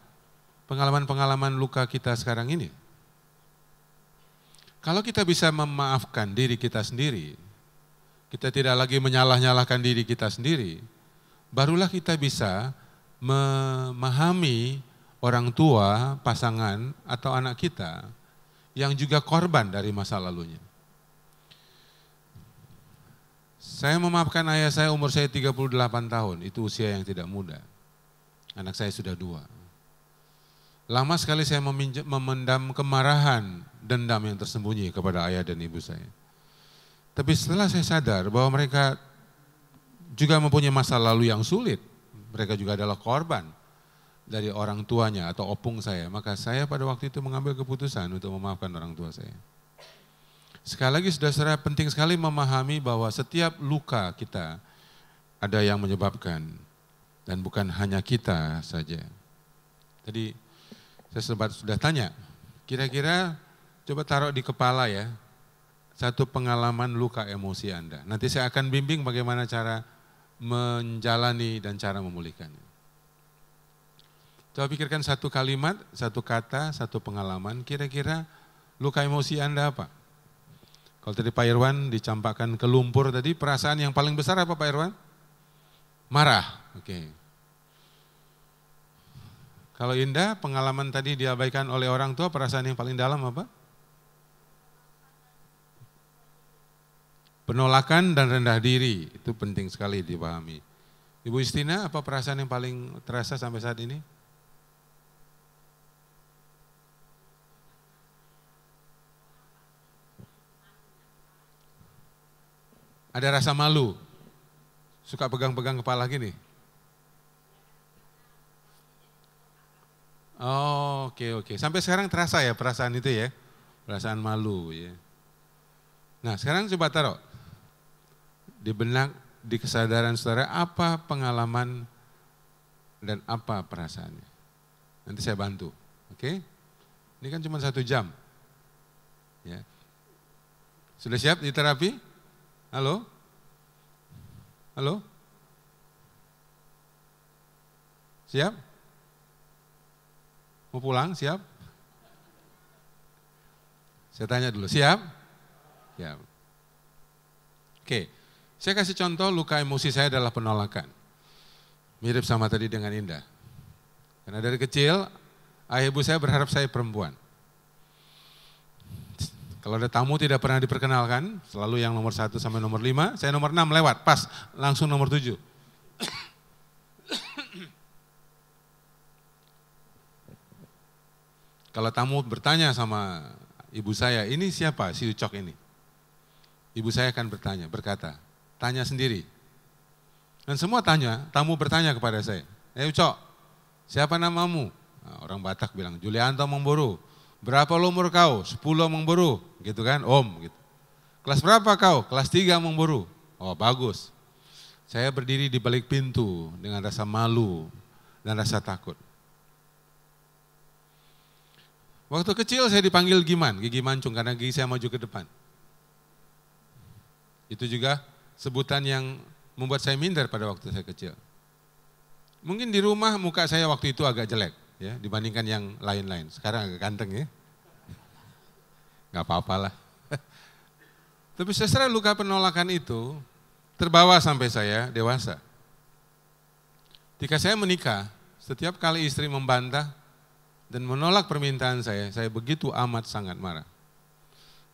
A: pengalaman-pengalaman luka kita sekarang ini. Kalau kita bisa memaafkan diri kita sendiri, kita tidak lagi menyalah-nyalahkan diri kita sendiri, barulah kita bisa memahami orang tua, pasangan, atau anak kita yang juga korban dari masa lalunya. Saya memaafkan ayah saya umur saya 38 tahun, itu usia yang tidak muda. Anak saya sudah dua. Lama sekali saya meminjam, memendam kemarahan, dendam yang tersembunyi kepada ayah dan ibu saya. Tapi setelah saya sadar bahwa mereka juga mempunyai masa lalu yang sulit, mereka juga adalah korban dari orang tuanya atau opung saya, maka saya pada waktu itu mengambil keputusan untuk memaafkan orang tua saya. Sekali lagi sudah saudara penting sekali memahami bahwa setiap luka kita ada yang menyebabkan dan bukan hanya kita saja. Tadi saya sempat sudah tanya, kira-kira coba taruh di kepala ya, satu pengalaman luka emosi Anda. Nanti saya akan bimbing bagaimana cara menjalani dan cara memulihkannya. Coba pikirkan satu kalimat, satu kata, satu pengalaman, kira-kira luka emosi Anda apa? Kalau tadi Pak Irwan dicampakkan ke lumpur tadi, perasaan yang paling besar apa Pak Irwan? Marah. Oke. Okay. Kalau indah, pengalaman tadi diabaikan oleh orang tua, perasaan yang paling dalam apa? Penolakan dan rendah diri, itu penting sekali dipahami. Ibu Istina, apa perasaan yang paling terasa sampai saat ini? Ada rasa malu, suka pegang-pegang kepala gini. Oh, oke okay, oke. Okay. Sampai sekarang terasa ya perasaan itu ya. Perasaan malu ya. Nah, sekarang coba taruh di benak di kesadaran saudara apa pengalaman dan apa perasaannya. Nanti saya bantu. Oke? Okay? Ini kan cuma satu jam. Ya. Sudah siap di terapi? Halo? Halo? Siap? Mau pulang? Siap? Saya tanya dulu, siap? ya. Oke, saya kasih contoh luka emosi saya adalah penolakan. Mirip sama tadi dengan Indah. Karena dari kecil, ayah ibu saya berharap saya perempuan. Kalau ada tamu tidak pernah diperkenalkan, selalu yang nomor satu sampai nomor lima, saya nomor enam lewat, pas, langsung nomor tujuh. Kalau tamu bertanya sama ibu saya, ini siapa si Ucok ini? Ibu saya akan bertanya, berkata, tanya sendiri. Dan semua tanya, tamu bertanya kepada saya, eh Ucok, siapa namamu? Nah, orang Batak bilang, Julianto Memburu. Berapa umur kau? Sepuluh Memburu, gitu kan, om. Gitu. Kelas berapa kau? Kelas tiga Memburu. Oh bagus. Saya berdiri di balik pintu dengan rasa malu dan rasa takut. Waktu kecil saya dipanggil Giman, Gigi Mancung karena gigi saya maju ke depan. Itu juga sebutan yang membuat saya minder pada waktu saya kecil. Mungkin di rumah muka saya waktu itu agak jelek ya dibandingkan yang lain-lain. Sekarang agak ganteng ya. Gak apa-apalah. Tapi secara luka penolakan itu terbawa sampai saya dewasa. Ketika saya menikah, setiap kali istri membantah, dan menolak permintaan saya, saya begitu amat sangat marah.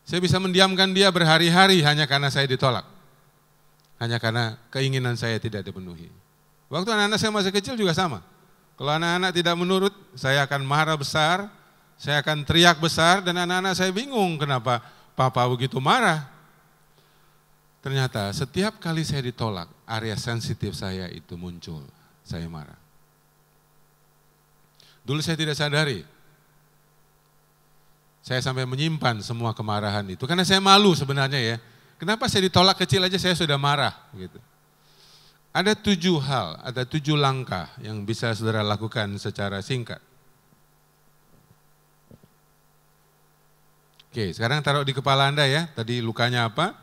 A: Saya bisa mendiamkan dia berhari-hari hanya karena saya ditolak. Hanya karena keinginan saya tidak dipenuhi. Waktu anak-anak saya masih kecil juga sama. Kalau anak-anak tidak menurut, saya akan marah besar, saya akan teriak besar, dan anak-anak saya bingung kenapa papa begitu marah. Ternyata setiap kali saya ditolak, area sensitif saya itu muncul. Saya marah. Dulu saya tidak sadari. Saya sampai menyimpan semua kemarahan itu karena saya malu sebenarnya ya. Kenapa saya ditolak kecil aja saya sudah marah gitu. Ada tujuh hal, ada tujuh langkah yang bisa saudara lakukan secara singkat. Oke, sekarang taruh di kepala Anda ya. Tadi lukanya apa?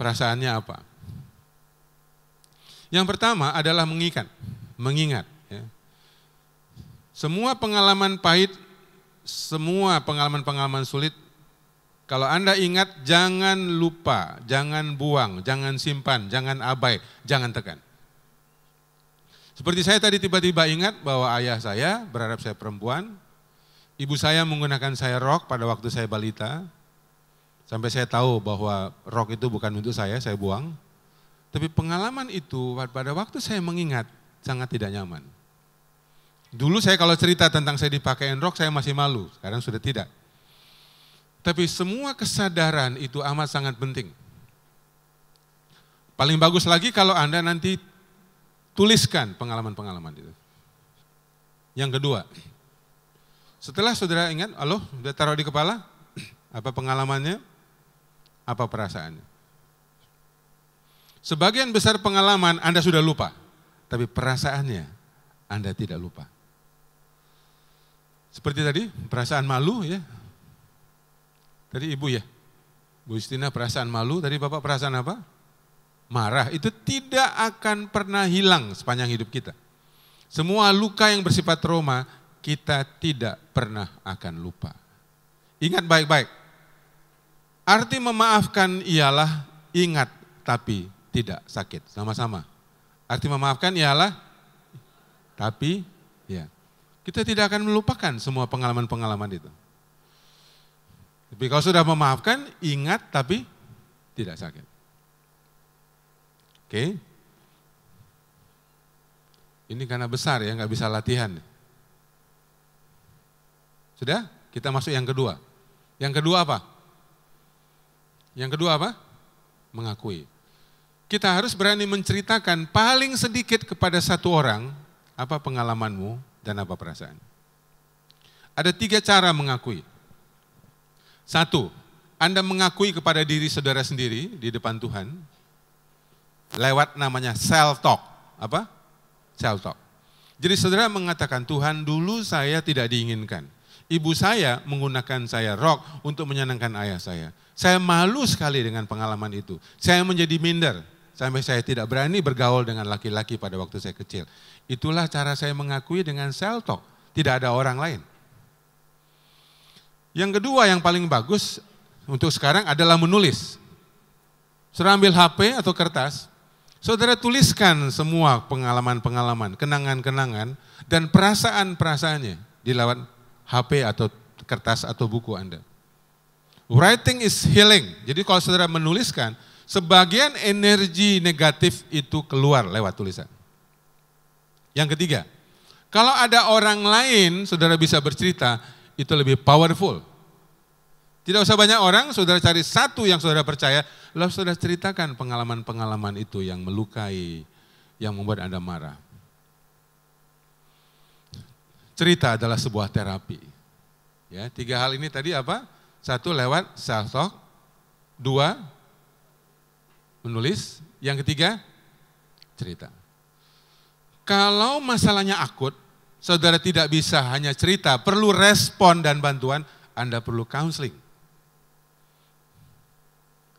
A: Perasaannya apa? Yang pertama adalah mengikat, mengingat. Ya. Semua pengalaman pahit, semua pengalaman-pengalaman sulit, kalau Anda ingat, jangan lupa, jangan buang, jangan simpan, jangan abai, jangan tekan. Seperti saya tadi tiba-tiba ingat bahwa ayah saya berharap saya perempuan, ibu saya menggunakan saya rok pada waktu saya balita, sampai saya tahu bahwa rok itu bukan untuk saya, saya buang. Tapi pengalaman itu pada waktu saya mengingat sangat tidak nyaman. Dulu saya kalau cerita tentang saya dipakai rok, saya masih malu. Sekarang sudah tidak. Tapi semua kesadaran itu amat sangat penting. Paling bagus lagi kalau Anda nanti tuliskan pengalaman-pengalaman itu. Yang kedua, setelah saudara ingat, halo, sudah taruh di kepala, apa pengalamannya, apa perasaannya. Sebagian besar pengalaman Anda sudah lupa, tapi perasaannya Anda tidak lupa. Seperti tadi, perasaan malu ya. Tadi ibu ya, Bu Istina perasaan malu, tadi bapak perasaan apa? Marah, itu tidak akan pernah hilang sepanjang hidup kita. Semua luka yang bersifat trauma, kita tidak pernah akan lupa. Ingat baik-baik. Arti memaafkan ialah ingat tapi tidak sakit. Sama-sama. Arti memaafkan ialah tapi ya kita tidak akan melupakan semua pengalaman-pengalaman itu. Tapi kalau sudah memaafkan, ingat tapi tidak sakit. Oke. Okay. Ini karena besar ya, nggak bisa latihan. Sudah? Kita masuk yang kedua. Yang kedua apa? Yang kedua apa? Mengakui. Kita harus berani menceritakan paling sedikit kepada satu orang apa pengalamanmu dan apa perasaan. Ada tiga cara mengakui. Satu, Anda mengakui kepada diri saudara sendiri di depan Tuhan lewat namanya self-talk. Apa? Self-talk. Jadi saudara mengatakan, Tuhan dulu saya tidak diinginkan. Ibu saya menggunakan saya rok untuk menyenangkan ayah saya. Saya malu sekali dengan pengalaman itu. Saya menjadi minder Sampai saya tidak berani bergaul dengan laki-laki pada waktu saya kecil. Itulah cara saya mengakui dengan self talk. Tidak ada orang lain. Yang kedua yang paling bagus untuk sekarang adalah menulis. Saudara ambil HP atau kertas, saudara tuliskan semua pengalaman-pengalaman, kenangan-kenangan, dan perasaan-perasaannya di lawan HP atau kertas atau buku Anda. Writing is healing. Jadi kalau saudara menuliskan, sebagian energi negatif itu keluar lewat tulisan. Yang ketiga, kalau ada orang lain, saudara bisa bercerita, itu lebih powerful. Tidak usah banyak orang, saudara cari satu yang saudara percaya, lalu saudara ceritakan pengalaman-pengalaman itu yang melukai, yang membuat Anda marah. Cerita adalah sebuah terapi. Ya, tiga hal ini tadi apa? Satu lewat self talk, dua menulis, yang ketiga cerita. Kalau masalahnya akut, saudara tidak bisa hanya cerita, perlu respon dan bantuan, Anda perlu counseling.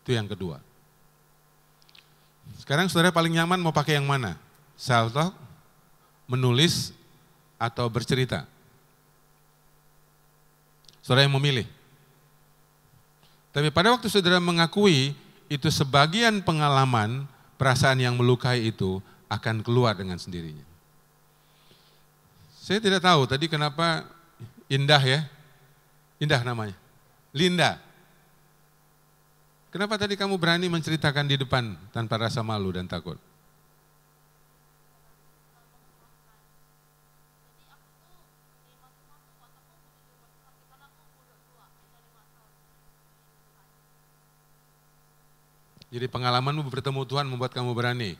A: Itu yang kedua. Sekarang saudara paling nyaman mau pakai yang mana? Self talk, menulis, atau bercerita? Saudara yang memilih. Tapi pada waktu saudara mengakui itu sebagian pengalaman perasaan yang melukai itu akan keluar dengan sendirinya. Saya tidak tahu tadi kenapa Indah ya. Indah namanya. Linda. Kenapa tadi kamu berani menceritakan di depan tanpa rasa malu dan takut? Jadi pengalamanmu bertemu Tuhan membuat kamu berani.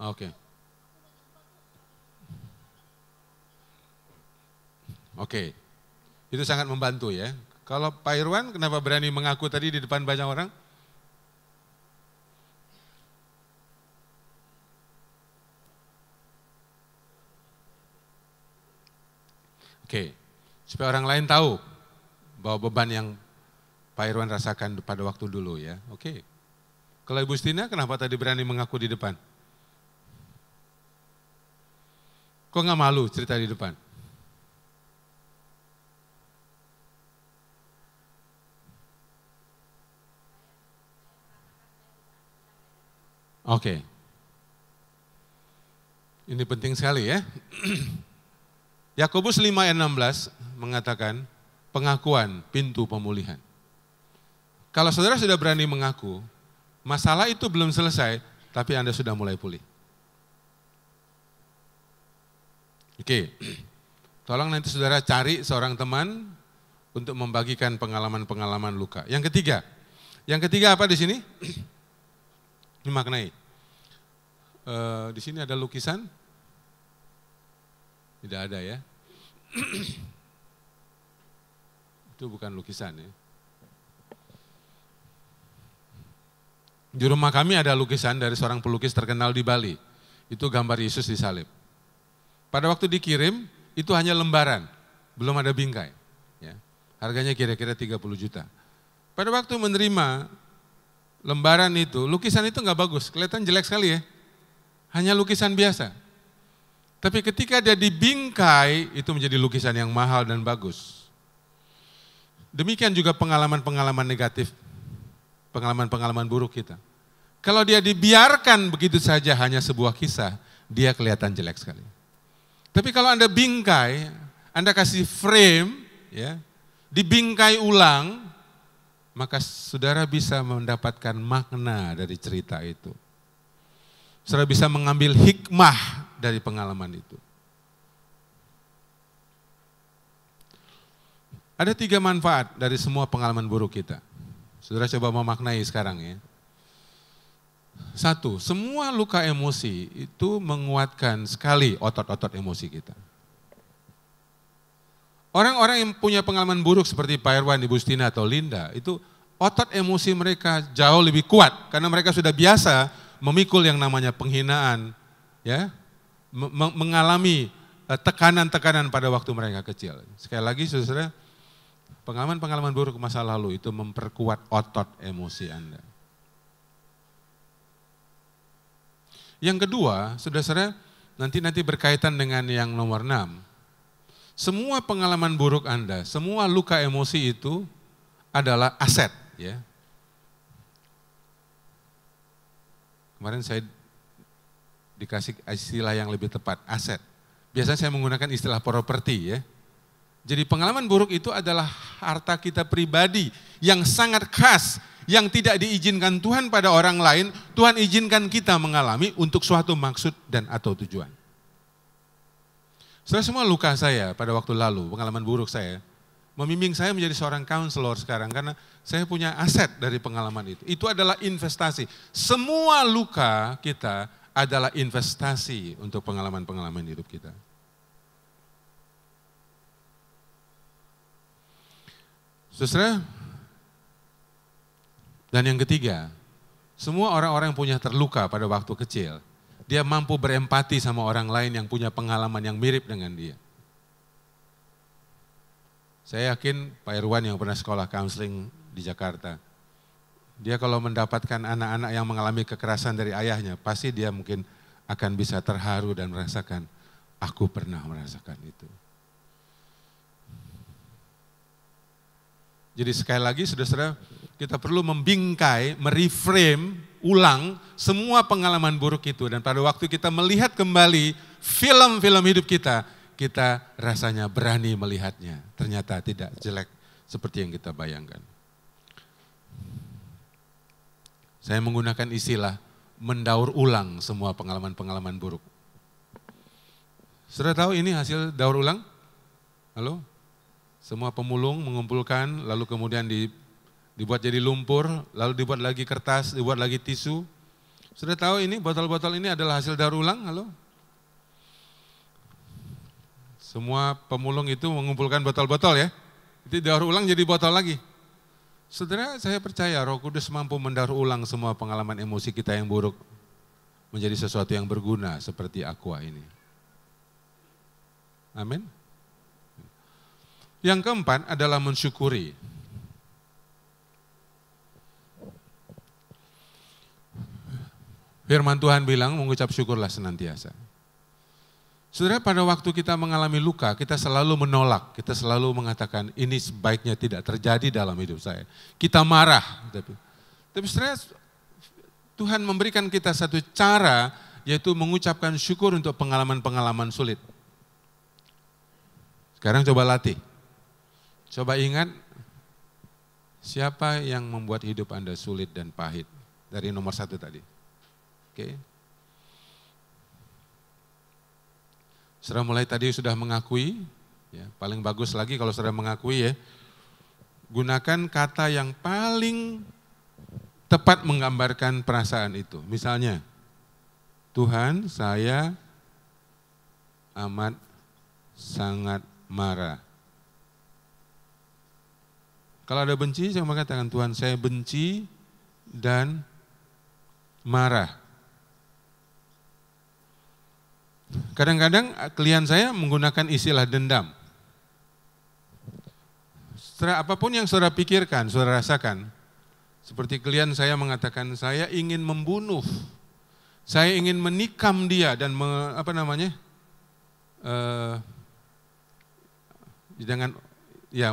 A: Oke. Okay. Oke. Okay. Itu sangat membantu ya. Kalau Pak Irwan kenapa berani mengaku tadi di depan banyak orang? Oke. Okay. Supaya orang lain tahu bawa beban yang Pak Irwan rasakan pada waktu dulu ya. Oke. Okay. Kalau Ibu Stina kenapa tadi berani mengaku di depan? Kok nggak malu cerita di depan? Oke. Okay. Ini penting sekali ya. Yakobus 5 ayat 16 mengatakan, pengakuan, pintu pemulihan. Kalau saudara sudah berani mengaku, masalah itu belum selesai, tapi Anda sudah mulai pulih. Oke, tolong nanti saudara cari seorang teman untuk membagikan pengalaman-pengalaman luka. Yang ketiga, yang ketiga apa di sini? Ini maknai. E, di sini ada lukisan? Tidak ada ya. itu bukan lukisan ya. Di rumah kami ada lukisan dari seorang pelukis terkenal di Bali. Itu gambar Yesus di salib Pada waktu dikirim, itu hanya lembaran, belum ada bingkai. Ya. Harganya kira-kira 30 juta. Pada waktu menerima lembaran itu, lukisan itu nggak bagus, kelihatan jelek sekali ya. Hanya lukisan biasa. Tapi ketika dia dibingkai, itu menjadi lukisan yang mahal dan bagus. Demikian juga pengalaman-pengalaman negatif, pengalaman-pengalaman buruk kita. Kalau dia dibiarkan begitu saja hanya sebuah kisah, dia kelihatan jelek sekali. Tapi kalau Anda bingkai, Anda kasih frame, ya, dibingkai ulang, maka saudara bisa mendapatkan makna dari cerita itu. Saudara bisa mengambil hikmah dari pengalaman itu. Ada tiga manfaat dari semua pengalaman buruk kita. Saudara coba memaknai sekarang ya. Satu, semua luka emosi itu menguatkan sekali otot-otot emosi kita. Orang-orang yang punya pengalaman buruk seperti Pak Irwan, Ibu Stina, atau Linda, itu otot emosi mereka jauh lebih kuat karena mereka sudah biasa memikul yang namanya penghinaan, ya, mengalami eh, tekanan-tekanan pada waktu mereka kecil. Sekali lagi, saudara, Pengalaman-pengalaman buruk masa lalu itu memperkuat otot emosi Anda. Yang kedua, saudara-saudara, nanti-nanti berkaitan dengan yang nomor enam. Semua pengalaman buruk Anda, semua luka emosi itu adalah aset. ya. Kemarin saya dikasih istilah yang lebih tepat, aset. Biasanya saya menggunakan istilah properti ya jadi pengalaman buruk itu adalah harta kita pribadi yang sangat khas, yang tidak diizinkan Tuhan pada orang lain, Tuhan izinkan kita mengalami untuk suatu maksud dan atau tujuan. Setelah semua luka saya pada waktu lalu, pengalaman buruk saya, memimbing saya menjadi seorang counselor sekarang karena saya punya aset dari pengalaman itu. Itu adalah investasi. Semua luka kita adalah investasi untuk pengalaman-pengalaman hidup kita. Saudara, dan yang ketiga, semua orang-orang yang punya terluka pada waktu kecil, dia mampu berempati sama orang lain yang punya pengalaman yang mirip dengan dia. Saya yakin Pak Irwan yang pernah sekolah counseling di Jakarta, dia kalau mendapatkan anak-anak yang mengalami kekerasan dari ayahnya, pasti dia mungkin akan bisa terharu dan merasakan, aku pernah merasakan itu. Jadi sekali lagi saudara-saudara, kita perlu membingkai, mereframe ulang semua pengalaman buruk itu. Dan pada waktu kita melihat kembali film-film hidup kita, kita rasanya berani melihatnya. Ternyata tidak jelek seperti yang kita bayangkan. Saya menggunakan istilah mendaur ulang semua pengalaman-pengalaman buruk. Sudah tahu ini hasil daur ulang? Halo? semua pemulung mengumpulkan, lalu kemudian di, dibuat jadi lumpur, lalu dibuat lagi kertas, dibuat lagi tisu. Sudah tahu ini botol-botol ini adalah hasil daur ulang, halo? Semua pemulung itu mengumpulkan botol-botol ya. Itu daur ulang jadi botol lagi. Saudara, saya percaya Roh Kudus mampu mendaur ulang semua pengalaman emosi kita yang buruk menjadi sesuatu yang berguna seperti aqua ini. Amin. Yang keempat adalah mensyukuri. Firman Tuhan bilang mengucap syukurlah senantiasa. Saudara, pada waktu kita mengalami luka, kita selalu menolak, kita selalu mengatakan ini sebaiknya tidak terjadi dalam hidup saya. Kita marah, tapi, tapi saudara, Tuhan memberikan kita satu cara yaitu mengucapkan syukur untuk pengalaman-pengalaman sulit. Sekarang coba latih. Coba ingat, siapa yang membuat hidup Anda sulit dan pahit? Dari nomor satu tadi. Oke. Okay. Saudara mulai tadi sudah mengakui, ya, paling bagus lagi kalau saudara mengakui ya, gunakan kata yang paling tepat menggambarkan perasaan itu. Misalnya, Tuhan saya amat sangat marah kalau ada benci, saya mengatakan Tuhan, saya benci dan marah. Kadang-kadang eh, klien saya menggunakan istilah dendam. Setelah apapun yang saudara pikirkan, saudara rasakan, seperti klien saya mengatakan, saya ingin membunuh, saya ingin menikam dia dan me, apa namanya, uh, eh, jangan ya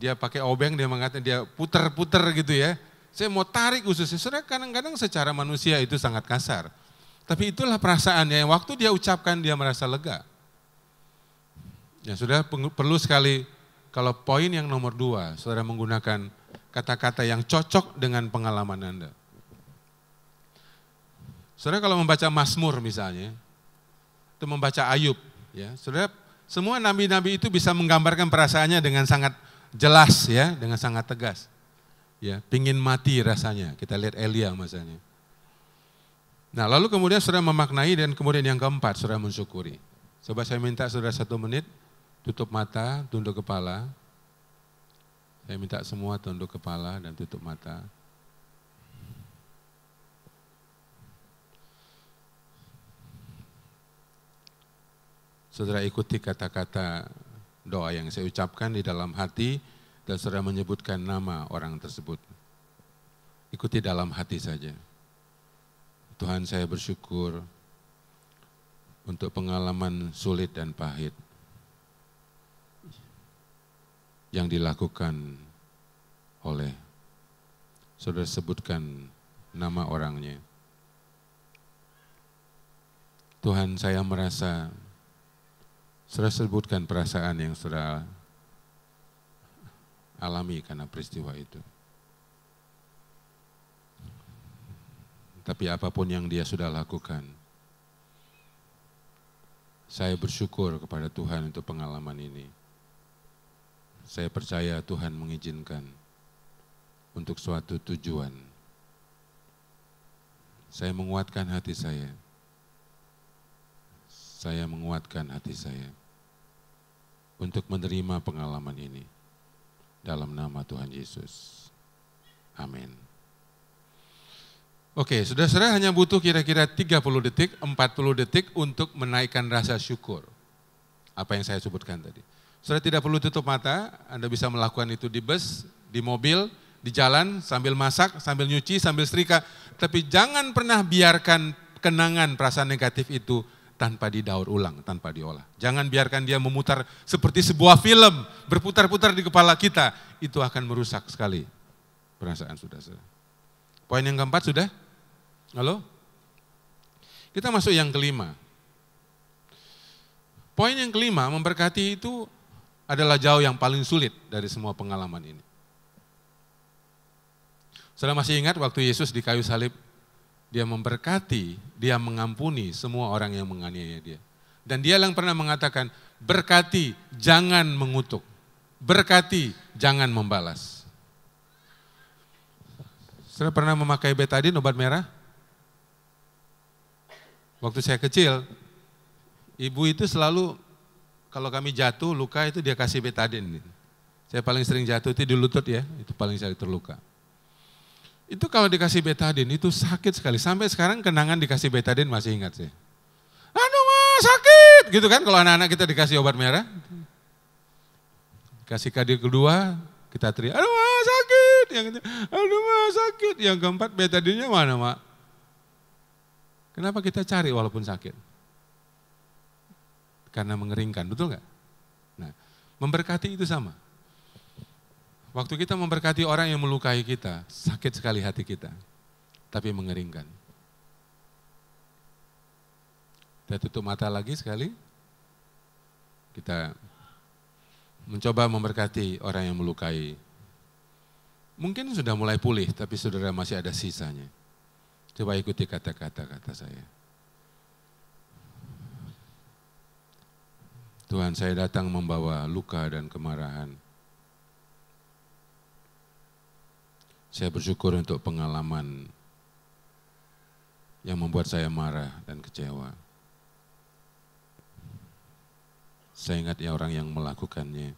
A: dia pakai obeng, dia mengatakan dia puter-puter gitu ya. Saya mau tarik ususnya. Saudara kadang-kadang secara manusia itu sangat kasar. Tapi itulah perasaannya. yang Waktu dia ucapkan dia merasa lega. Ya sudah perlu sekali kalau poin yang nomor dua, saudara menggunakan kata-kata yang cocok dengan pengalaman Anda. Saudara kalau membaca Mazmur misalnya, itu membaca Ayub, ya, saudara semua nabi-nabi itu bisa menggambarkan perasaannya dengan sangat jelas ya, dengan sangat tegas. Ya, pingin mati rasanya. Kita lihat Elia misalnya. Nah, lalu kemudian saudara memaknai dan kemudian yang keempat saudara mensyukuri. Coba saya minta saudara satu menit, tutup mata, tunduk kepala. Saya minta semua tunduk kepala dan tutup mata. Saudara ikuti kata-kata doa yang saya ucapkan di dalam hati dan sudah menyebutkan nama orang tersebut. Ikuti dalam hati saja. Tuhan saya bersyukur untuk pengalaman sulit dan pahit yang dilakukan oleh sudah sebutkan nama orangnya. Tuhan saya merasa Saudara sebutkan perasaan yang saudara alami karena peristiwa itu. Tapi apapun yang dia sudah lakukan, saya bersyukur kepada Tuhan untuk pengalaman ini. Saya percaya Tuhan mengizinkan untuk suatu tujuan. Saya menguatkan hati saya. Saya menguatkan hati saya untuk menerima pengalaman ini. Dalam nama Tuhan Yesus. Amin. Oke, sudah saudara hanya butuh kira-kira 30 detik, 40 detik untuk menaikkan rasa syukur. Apa yang saya sebutkan tadi. Saudara tidak perlu tutup mata, Anda bisa melakukan itu di bus, di mobil, di jalan, sambil masak, sambil nyuci, sambil setrika. Tapi jangan pernah biarkan kenangan perasaan negatif itu tanpa didaur ulang, tanpa diolah. Jangan biarkan dia memutar seperti sebuah film berputar-putar di kepala kita. Itu akan merusak sekali perasaan sudah. Poin yang keempat sudah? Halo? Kita masuk yang kelima. Poin yang kelima memberkati itu adalah jauh yang paling sulit dari semua pengalaman ini. Saudara masih ingat waktu Yesus di kayu salib dia memberkati, dia mengampuni semua orang yang menganiaya dia. Dan dia yang pernah mengatakan, berkati jangan mengutuk. Berkati jangan membalas. Saya pernah memakai betadin obat merah? Waktu saya kecil, ibu itu selalu kalau kami jatuh luka itu dia kasih betadin. Saya paling sering jatuh itu di lutut ya, itu paling sering terluka. Itu kalau dikasih betadin itu sakit sekali. Sampai sekarang kenangan dikasih betadin masih ingat sih. Anu mah sakit gitu kan kalau anak-anak kita dikasih obat merah. Kasih kadir kedua kita teriak, aduh mah sakit. Yang aduh mah sakit. Yang keempat betadinnya mana mak? Kenapa kita cari walaupun sakit? Karena mengeringkan, betul nggak? Nah, memberkati itu sama. Waktu kita memberkati orang yang melukai kita, sakit sekali hati kita, tapi mengeringkan. Kita tutup mata lagi sekali, kita mencoba memberkati orang yang melukai. Mungkin sudah mulai pulih, tapi saudara masih ada sisanya. Coba ikuti kata-kata kata saya. Tuhan, saya datang membawa luka dan kemarahan. Saya bersyukur untuk pengalaman yang membuat saya marah dan kecewa. Saya ingat ya orang yang melakukannya.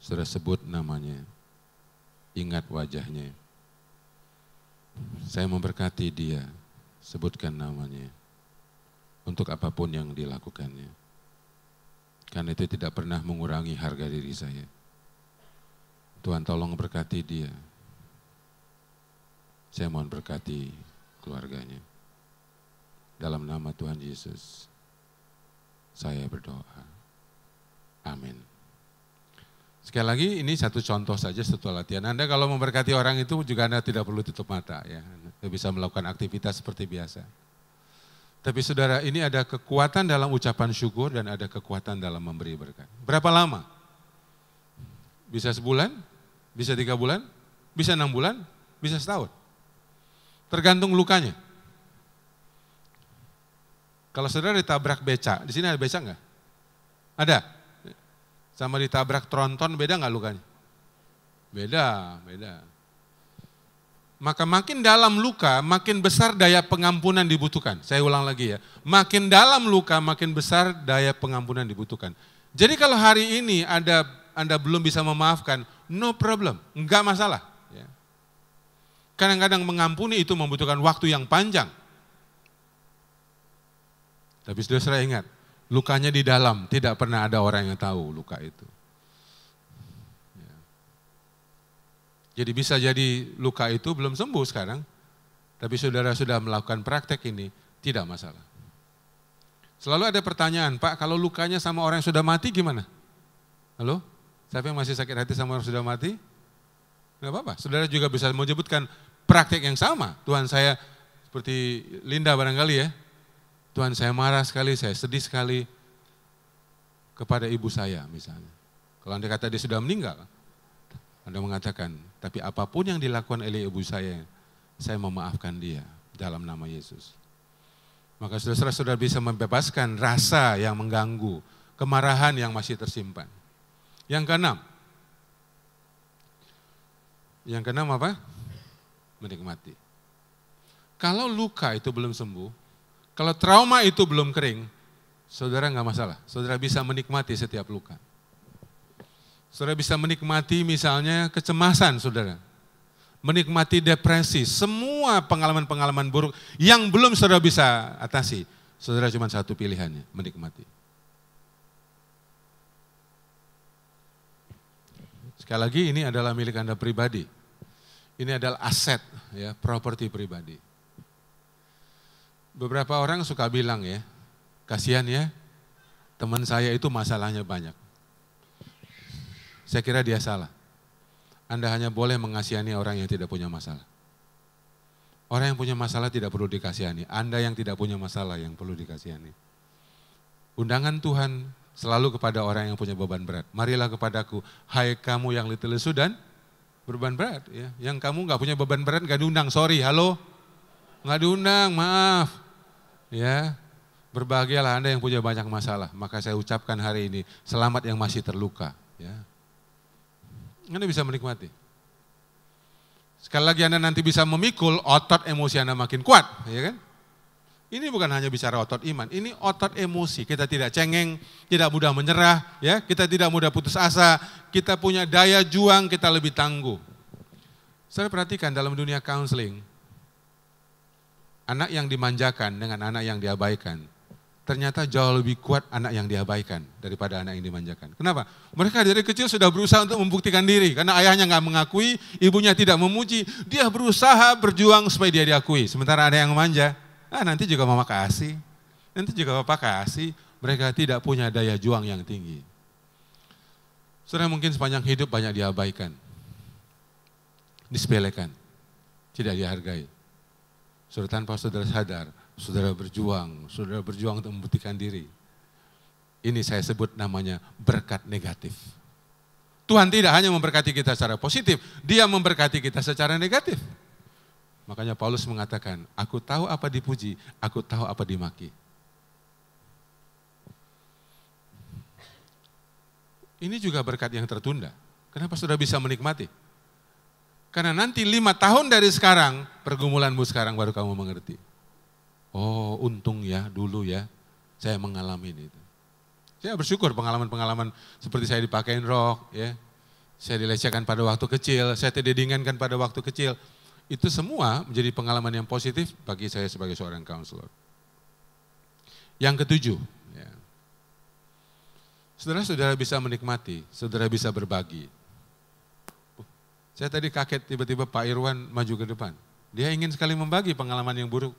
A: Sudah sebut namanya. Ingat wajahnya. Saya memberkati dia. Sebutkan namanya. Untuk apapun yang dilakukannya. Karena itu tidak pernah mengurangi harga diri saya. Tuhan tolong berkati dia. Saya mohon berkati keluarganya. Dalam nama Tuhan Yesus, saya berdoa. Amin. Sekali lagi ini satu contoh saja setelah latihan. Anda kalau memberkati orang itu juga Anda tidak perlu tutup mata ya. Anda bisa melakukan aktivitas seperti biasa. Tapi saudara ini ada kekuatan dalam ucapan syukur dan ada kekuatan dalam memberi berkat. Berapa lama? Bisa sebulan? Bisa tiga bulan? Bisa enam bulan? Bisa setahun? Tergantung lukanya. Kalau saudara ditabrak beca, di sini ada beca nggak? Ada. Sama ditabrak tronton beda nggak lukanya? Beda, beda. Maka makin dalam luka, makin besar daya pengampunan dibutuhkan. Saya ulang lagi ya. Makin dalam luka, makin besar daya pengampunan dibutuhkan. Jadi kalau hari ini ada Anda belum bisa memaafkan, no problem, enggak masalah. Kadang-kadang mengampuni itu membutuhkan waktu yang panjang. Tapi sudah saya ingat, lukanya di dalam, tidak pernah ada orang yang tahu luka itu. Ya. Jadi bisa jadi luka itu belum sembuh sekarang, tapi saudara sudah melakukan praktek ini, tidak masalah. Selalu ada pertanyaan, Pak, kalau lukanya sama orang yang sudah mati gimana? Halo? Siapa yang masih sakit hati sama orang yang sudah mati? Tidak apa-apa, saudara juga bisa menyebutkan Praktik yang sama. Tuhan saya seperti Linda barangkali ya. Tuhan saya marah sekali, saya sedih sekali kepada ibu saya misalnya. Kalau Anda kata dia sudah meninggal, Anda mengatakan, tapi apapun yang dilakukan oleh ibu saya, saya memaafkan dia dalam nama Yesus. Maka saudara-saudara bisa membebaskan rasa yang mengganggu, kemarahan yang masih tersimpan. Yang keenam, yang keenam apa? menikmati. Kalau luka itu belum sembuh, kalau trauma itu belum kering, saudara nggak masalah. Saudara bisa menikmati setiap luka. Saudara bisa menikmati misalnya kecemasan saudara. Menikmati depresi, semua pengalaman-pengalaman buruk yang belum saudara bisa atasi. Saudara cuma satu pilihannya, menikmati. Sekali lagi ini adalah milik Anda pribadi ini adalah aset, ya, properti pribadi. Beberapa orang suka bilang ya, kasihan ya, teman saya itu masalahnya banyak. Saya kira dia salah. Anda hanya boleh mengasihani orang yang tidak punya masalah. Orang yang punya masalah tidak perlu dikasihani. Anda yang tidak punya masalah yang perlu dikasihani. Undangan Tuhan selalu kepada orang yang punya beban berat. Marilah kepadaku, hai kamu yang letih lesu dan Berban berat ya. Yang kamu nggak punya beban berat nggak diundang, sorry, halo, nggak diundang, maaf, ya. Berbahagialah anda yang punya banyak masalah. Maka saya ucapkan hari ini selamat yang masih terluka. Ya. Anda bisa menikmati. Sekali lagi Anda nanti bisa memikul otot emosi Anda makin kuat, ya kan? Ini bukan hanya bicara otot iman, ini otot emosi. Kita tidak cengeng, tidak mudah menyerah, ya, kita tidak mudah putus asa, kita punya daya juang, kita lebih tangguh. Saya perhatikan dalam dunia counseling, anak yang dimanjakan dengan anak yang diabaikan, ternyata jauh lebih kuat anak yang diabaikan daripada anak yang dimanjakan. Kenapa? Mereka dari kecil sudah berusaha untuk membuktikan diri karena ayahnya nggak mengakui, ibunya tidak memuji, dia berusaha berjuang supaya dia diakui. Sementara ada yang manja, Ah, nanti juga mama kasih. Nanti juga papa kasih. Mereka tidak punya daya juang yang tinggi. Sebenarnya mungkin sepanjang hidup banyak diabaikan. Disepelekan. Tidak dihargai. Sudah tanpa saudara sadar, saudara berjuang, saudara berjuang untuk membuktikan diri. Ini saya sebut namanya berkat negatif. Tuhan tidak hanya memberkati kita secara positif, dia memberkati kita secara negatif. Makanya Paulus mengatakan, aku tahu apa dipuji, aku tahu apa dimaki. Ini juga berkat yang tertunda. Kenapa sudah bisa menikmati? Karena nanti lima tahun dari sekarang, pergumulanmu sekarang baru kamu mengerti. Oh untung ya dulu ya, saya mengalami ini Saya bersyukur pengalaman-pengalaman seperti saya dipakein rok, ya, saya dilecehkan pada waktu kecil, saya diinginkan pada waktu kecil, itu semua menjadi pengalaman yang positif bagi saya sebagai seorang counselor. Yang ketujuh, ya. saudara-saudara bisa menikmati, saudara bisa berbagi. Uh, saya tadi kaget tiba-tiba Pak Irwan maju ke depan. Dia ingin sekali membagi pengalaman yang buruk.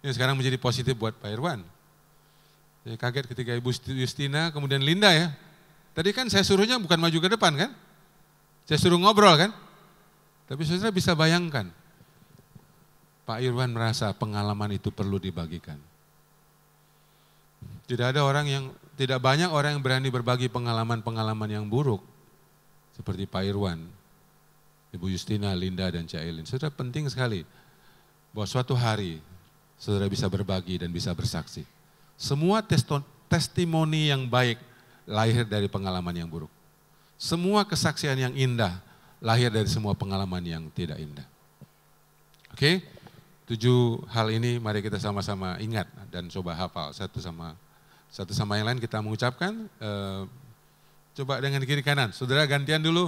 A: Yang sekarang menjadi positif buat Pak Irwan. Saya kaget ketika Ibu Justina, kemudian Linda ya. Tadi kan saya suruhnya bukan maju ke depan kan? Saya suruh ngobrol kan? Tapi saudara bisa bayangkan, Pak Irwan merasa pengalaman itu perlu dibagikan. Tidak ada orang yang tidak banyak orang yang berani berbagi pengalaman-pengalaman yang buruk seperti Pak Irwan, Ibu Justina, Linda dan Cailin. Saudara penting sekali bahwa suatu hari saudara bisa berbagi dan bisa bersaksi. Semua testimoni yang baik lahir dari pengalaman yang buruk. Semua kesaksian yang indah lahir dari semua pengalaman yang tidak indah. Oke, tujuh hal ini mari kita sama-sama ingat dan coba hafal satu sama satu sama yang lain kita mengucapkan. E, coba dengan kiri kanan, saudara gantian dulu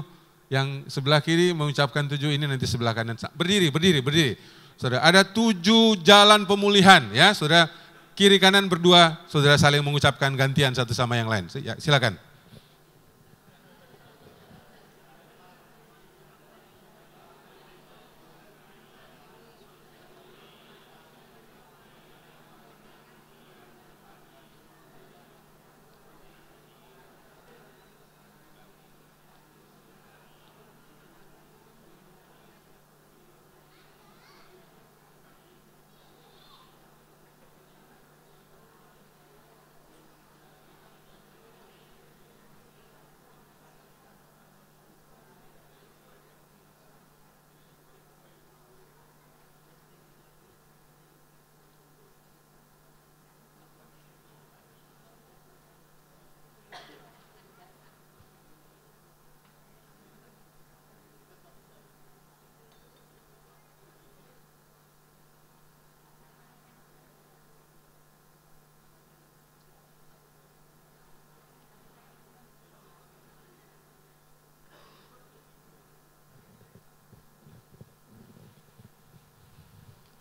A: yang sebelah kiri mengucapkan tujuh ini nanti sebelah kanan berdiri berdiri berdiri. Saudara ada tujuh jalan pemulihan ya saudara kiri kanan berdua saudara saling mengucapkan gantian satu sama yang lain. Ya, silakan.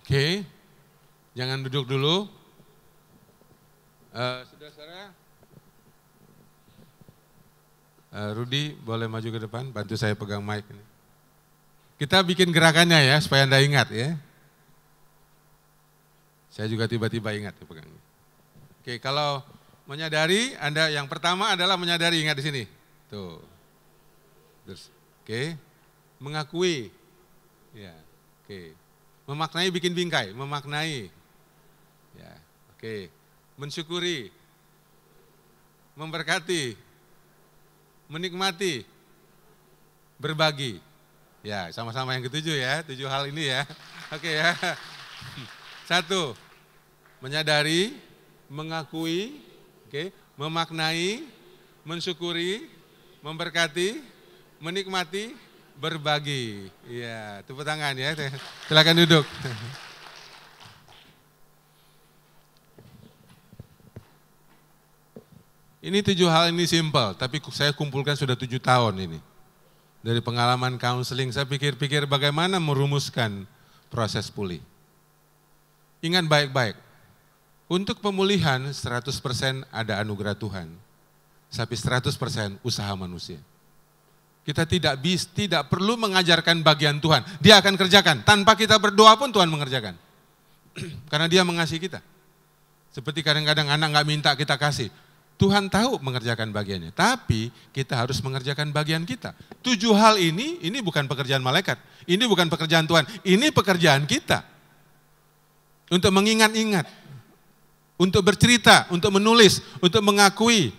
A: Oke, jangan duduk dulu. Eh, uh, Saudara-saudara, uh, eh, Rudi boleh maju ke depan, bantu saya pegang mic ini. Kita bikin gerakannya ya, supaya Anda ingat ya. Saya juga tiba-tiba ingat ya pegang. Oke, kalau menyadari, Anda yang pertama adalah menyadari, ingat di sini. Tuh. Terus, oke. Mengakui. Ya, oke. Memaknai bikin bingkai, memaknai. Ya, oke. Okay. Mensyukuri, memberkati, menikmati, berbagi. Ya, sama-sama yang ketujuh ya, tujuh hal ini ya. Oke okay, ya. Satu, menyadari, mengakui, oke, okay, memaknai, mensyukuri, memberkati, menikmati, berbagi. Iya, tepuk tangan ya. Silakan duduk. Ini tujuh hal ini simpel, tapi saya kumpulkan sudah tujuh tahun ini. Dari pengalaman counseling, saya pikir-pikir bagaimana merumuskan proses pulih. Ingat baik-baik, untuk pemulihan 100% ada anugerah Tuhan, tapi 100% usaha manusia. Kita tidak bis, tidak perlu mengajarkan bagian Tuhan. Dia akan kerjakan. Tanpa kita berdoa pun Tuhan mengerjakan. Karena dia mengasihi kita. Seperti kadang-kadang anak nggak minta kita kasih. Tuhan tahu mengerjakan bagiannya, tapi kita harus mengerjakan bagian kita. Tujuh hal ini, ini bukan pekerjaan malaikat, ini bukan pekerjaan Tuhan, ini pekerjaan kita. Untuk mengingat-ingat, untuk bercerita, untuk menulis, untuk mengakui,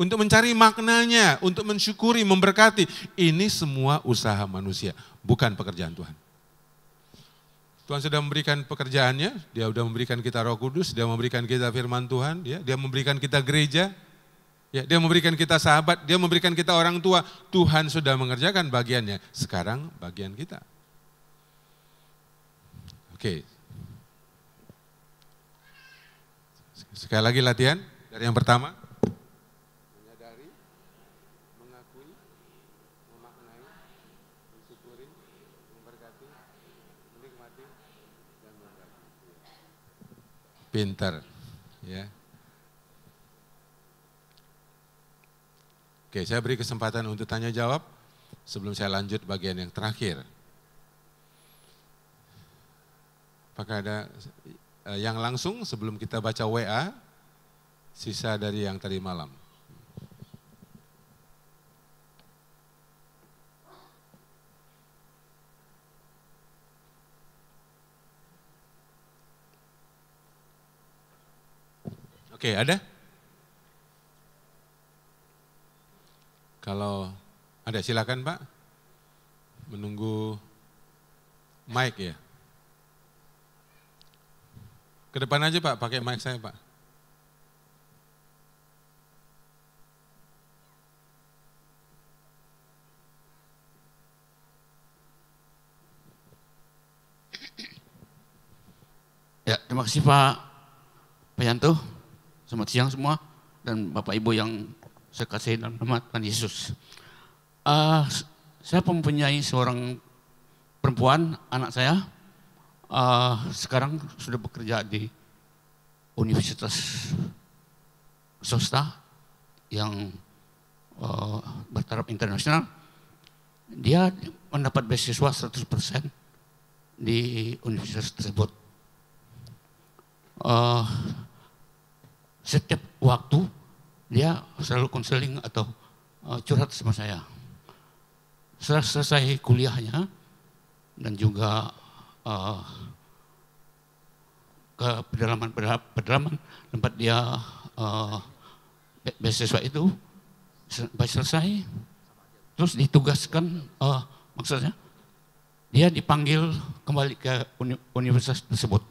A: untuk mencari maknanya, untuk mensyukuri, memberkati. Ini semua usaha manusia, bukan pekerjaan Tuhan. Tuhan sudah memberikan pekerjaannya, dia sudah memberikan kita Roh Kudus, dia memberikan kita firman Tuhan, ya, dia memberikan kita gereja, ya, dia memberikan kita sahabat, dia memberikan kita orang tua. Tuhan sudah mengerjakan bagiannya, sekarang bagian kita. Oke. Sekali lagi latihan dari yang pertama. pinter. Ya. Oke, saya beri kesempatan untuk tanya jawab sebelum saya lanjut bagian yang terakhir. Apakah ada eh, yang langsung sebelum kita baca WA sisa dari yang tadi malam? Oke, ada? Kalau ada silakan Pak. Menunggu mic ya. Ke depan aja Pak, pakai mic saya Pak.
G: Ya, terima kasih Pak Payanto. Selamat siang semua dan Bapak Ibu yang saya kasih dalam nama Tuhan Yesus. Uh, saya mempunyai seorang perempuan, anak saya, uh, sekarang sudah bekerja di universitas Sosta yang uh, bertaraf internasional. Dia mendapat beasiswa 100% di universitas tersebut. Uh, setiap waktu dia selalu konseling atau eh, curhat sama saya. Setelah selesai kuliahnya dan juga uh, ke pedalaman pedalaman tempat dia uh, beasiswa itu selesai terus ditugaskan uh, maksudnya dia dipanggil kembali ke universitas tersebut.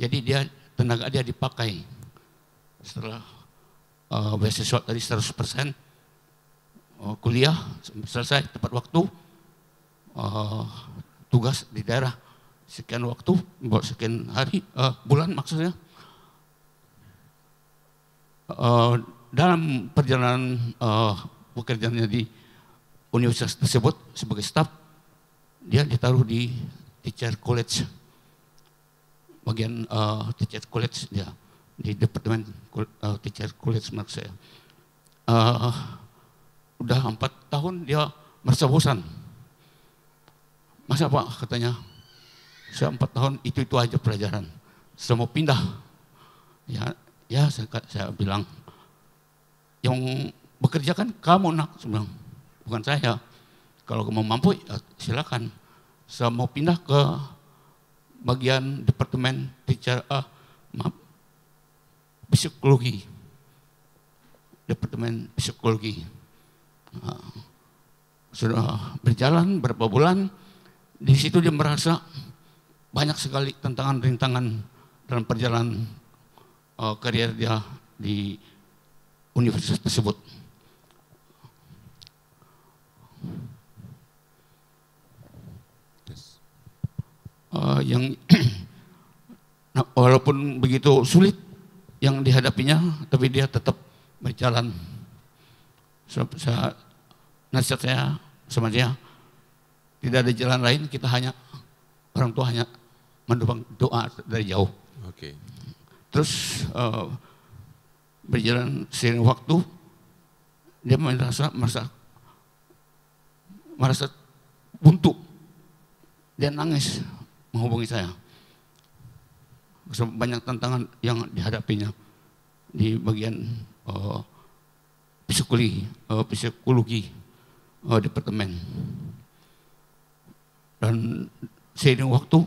G: Jadi dia tenaga dia dipakai setelah uh, beasiswa tadi 100% uh, eh, kuliah selesai tepat waktu uh, tugas di daerah sekian waktu buat sekian hari uh, bulan maksudnya uh, dalam perjalanan uh, pekerjaannya di universitas tersebut sebagai staf dia ditaruh di teacher college bagian uh, teacher college dia di Departemen eh, Teacher kulit maksud saya. Uh, udah empat tahun dia merasa bosan. Masa apa katanya, saya empat tahun itu-itu aja pelajaran. Saya mau pindah. Ya, ya saya, saya bilang, yang bekerja kan kamu nak, sebenarnya bukan saya. Kalau kamu mampu, ya silakan. Saya mau pindah ke bagian departemen teacher, uh, eh, maaf, psikologi. Departemen psikologi. Ah. sudah berjalan berapa bulan, di situ dia merasa banyak sekali tantangan-rintangan dalam perjalanan uh, eh, karir dia di universitas tersebut. Uh, yang nah, walaupun begitu sulit yang dihadapinya, tapi dia tetap berjalan. Saya, saya, nasihat saya sama dia, tidak ada jalan lain, kita hanya orang tua hanya mendukung doa dari jauh. Oke. Okay. Terus uh, berjalan sering waktu, dia merasa merasa merasa buntu. Dia nangis menghubungi saya banyak tantangan yang dihadapinya di bagian uh, psikologi, uh, psikologi uh, departemen. Dan seiring waktu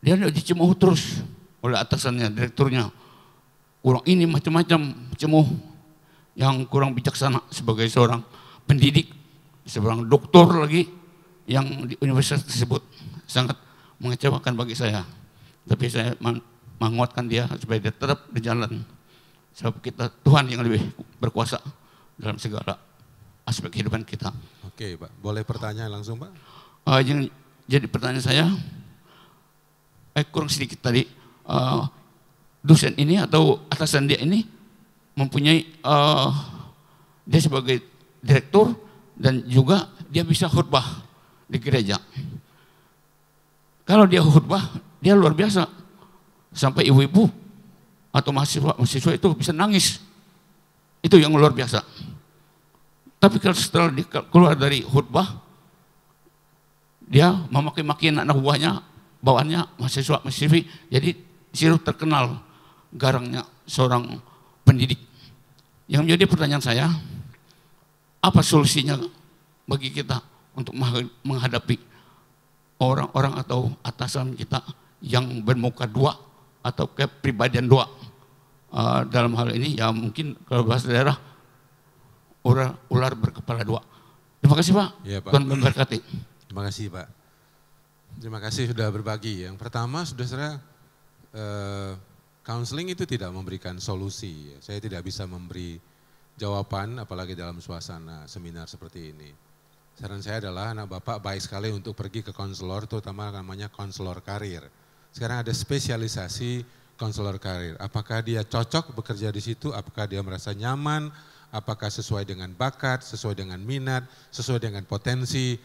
G: dia dicemooh terus oleh atasannya, direkturnya. Kurang ini macam-macam cemooh yang kurang bijaksana sebagai seorang pendidik, seorang dokter lagi yang di universitas tersebut sangat mengecewakan bagi saya. Tapi saya menguatkan dia supaya dia tetap berjalan, jalan. Sebab kita Tuhan yang lebih berkuasa dalam segala aspek kehidupan kita. Oke Pak, boleh pertanyaan langsung Pak? Uh, yang jadi pertanyaan saya, eh kurang sedikit tadi, uh, dosen ini atau atasan dia ini mempunyai, uh, dia sebagai direktur dan juga dia bisa khutbah di gereja. Kalau dia khutbah, dia luar biasa. Sampai ibu-ibu atau mahasiswa, mahasiswa itu bisa nangis. Itu yang luar biasa. Tapi kalau setelah keluar dari khutbah, dia memakai maki anak buahnya, bawahnya mahasiswa mahasiswi. Jadi sirup terkenal garangnya seorang pendidik. Yang menjadi pertanyaan saya, apa solusinya bagi kita untuk menghadapi orang-orang atau atasan kita yang bermuka dua atau kepribadian dua. Uh, dalam hal ini ya
A: mungkin kalau bahasa daerah ular, ular berkepala dua. Terima kasih Pak. Ya, Pak. Tuhan memberkati. Terima kasih Pak. Terima kasih sudah berbagi. Yang pertama sudah saya uh, counseling itu tidak memberikan solusi. Saya tidak bisa memberi jawaban apalagi dalam suasana seminar seperti ini. Saran saya adalah anak bapak baik sekali untuk pergi ke konselor terutama namanya konselor karir sekarang ada spesialisasi konselor karir. Apakah dia cocok bekerja di situ, apakah dia merasa nyaman, apakah sesuai dengan bakat, sesuai dengan minat, sesuai dengan potensi.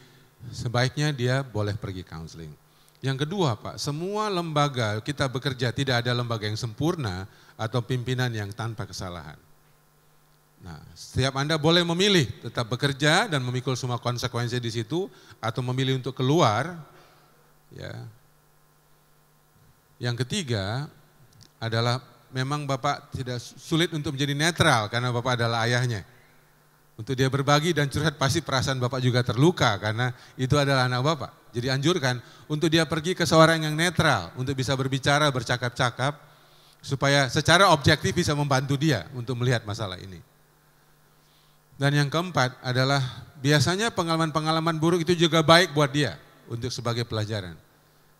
A: Sebaiknya dia boleh pergi counseling. Yang kedua Pak, semua lembaga kita bekerja tidak ada lembaga yang sempurna atau pimpinan yang tanpa kesalahan. Nah, setiap Anda boleh memilih tetap bekerja dan memikul semua konsekuensi di situ atau memilih untuk keluar ya yang ketiga adalah memang Bapak tidak sulit untuk menjadi netral karena Bapak adalah ayahnya. Untuk dia berbagi dan curhat pasti perasaan Bapak juga terluka karena itu adalah anak Bapak. Jadi anjurkan untuk dia pergi ke seorang yang netral untuk bisa berbicara, bercakap-cakap supaya secara objektif bisa membantu dia untuk melihat masalah ini. Dan yang keempat adalah biasanya pengalaman-pengalaman buruk itu juga baik buat dia untuk sebagai pelajaran.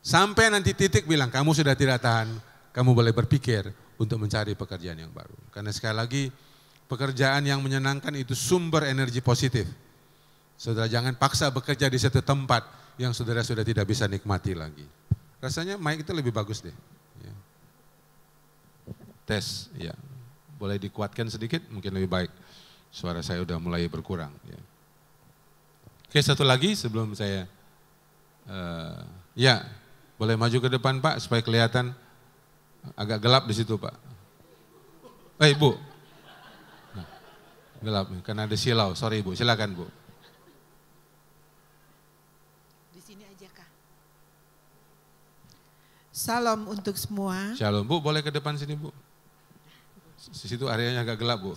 A: Sampai nanti titik bilang, kamu sudah tidak tahan, kamu boleh berpikir untuk mencari pekerjaan yang baru. Karena sekali lagi, pekerjaan yang menyenangkan itu sumber energi positif. Saudara jangan paksa bekerja di satu tempat yang saudara sudah tidak bisa nikmati lagi. Rasanya mic itu lebih bagus deh. Ya. Tes, ya. Boleh dikuatkan sedikit, mungkin lebih baik. Suara saya sudah mulai berkurang. Ya. Oke, satu lagi sebelum saya... Uh, ya, boleh maju ke depan Pak supaya kelihatan agak gelap di situ Pak. Eh Ibu. Nah, gelap karena ada silau. Sorry Ibu, silakan Bu.
H: Di sini aja Kak. Salam untuk semua. Shalom
A: Bu, boleh ke depan sini Bu. Di situ areanya agak gelap Bu.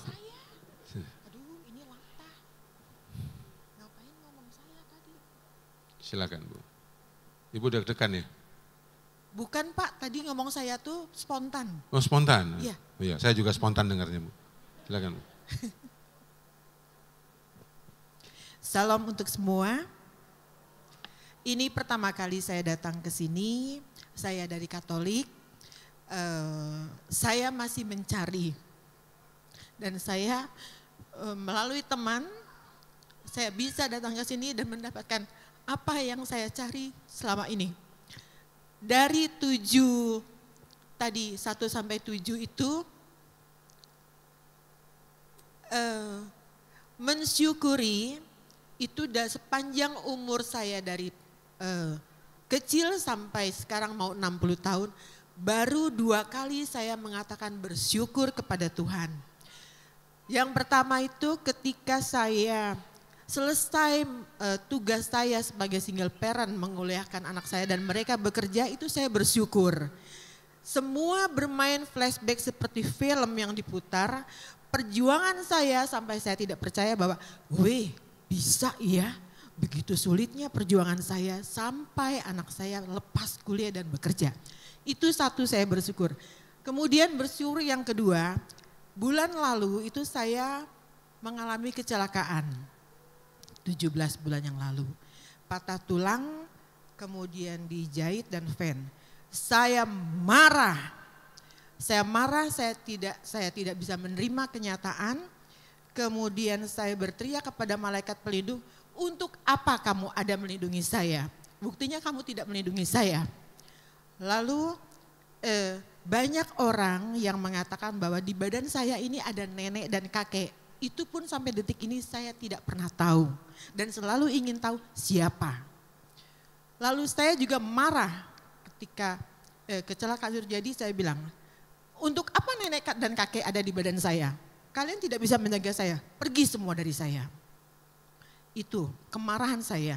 A: Silakan Bu. Ibu deg-degan ya?
H: Bukan Pak, tadi ngomong saya tuh spontan.
A: Oh spontan? Iya. Iya, saya juga spontan dengarnya Bu. Silakan
H: Salam untuk semua. Ini pertama kali saya datang ke sini. Saya dari Katolik. Uh, saya masih mencari dan saya uh, melalui teman saya bisa datang ke sini dan mendapatkan apa yang saya cari selama ini dari tujuh tadi satu sampai tujuh itu uh, mensyukuri itu dah sepanjang umur saya dari uh, kecil sampai sekarang mau 60 tahun baru dua kali saya mengatakan bersyukur kepada Tuhan. Yang pertama itu ketika saya selesai uh, tugas saya sebagai single parent menguliahkan anak saya dan mereka bekerja itu saya bersyukur. Semua bermain flashback seperti film yang diputar. Perjuangan saya sampai saya tidak percaya bahwa, weh bisa ya begitu sulitnya perjuangan saya sampai anak saya lepas kuliah dan bekerja. Itu satu saya bersyukur. Kemudian bersyukur yang kedua, bulan lalu itu saya mengalami kecelakaan 17 bulan yang lalu. Patah tulang, kemudian dijahit dan fan. Saya marah. Saya marah, saya tidak saya tidak bisa menerima kenyataan. Kemudian saya berteriak kepada malaikat pelindung, "Untuk apa kamu ada melindungi saya? Buktinya kamu tidak melindungi saya." Lalu eh, banyak orang yang mengatakan bahwa di badan saya ini ada nenek dan kakek itu pun sampai detik ini saya tidak pernah tahu dan selalu ingin tahu siapa. Lalu saya juga marah ketika eh, kecelakaan terjadi saya bilang, untuk apa nenek dan kakek ada di badan saya? Kalian tidak bisa menjaga saya, pergi semua dari saya. Itu kemarahan saya.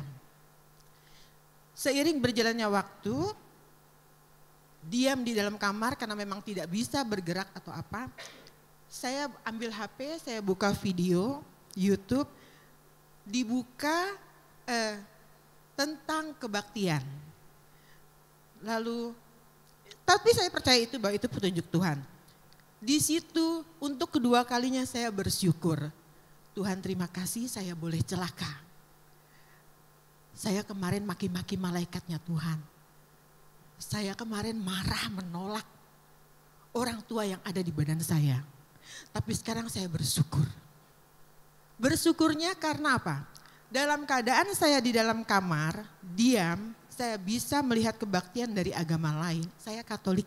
H: Seiring berjalannya waktu, diam di dalam kamar karena memang tidak bisa bergerak atau apa, saya ambil HP, saya buka video YouTube, dibuka eh, tentang kebaktian. Lalu, tapi saya percaya itu bahwa itu petunjuk Tuhan. Di situ untuk kedua kalinya saya bersyukur. Tuhan terima kasih saya boleh celaka. Saya kemarin maki-maki malaikatnya Tuhan. Saya kemarin marah menolak orang tua yang ada di badan saya tapi sekarang saya bersyukur. Bersyukurnya karena apa? Dalam keadaan saya di dalam kamar, diam, saya bisa melihat kebaktian dari agama lain. Saya Katolik.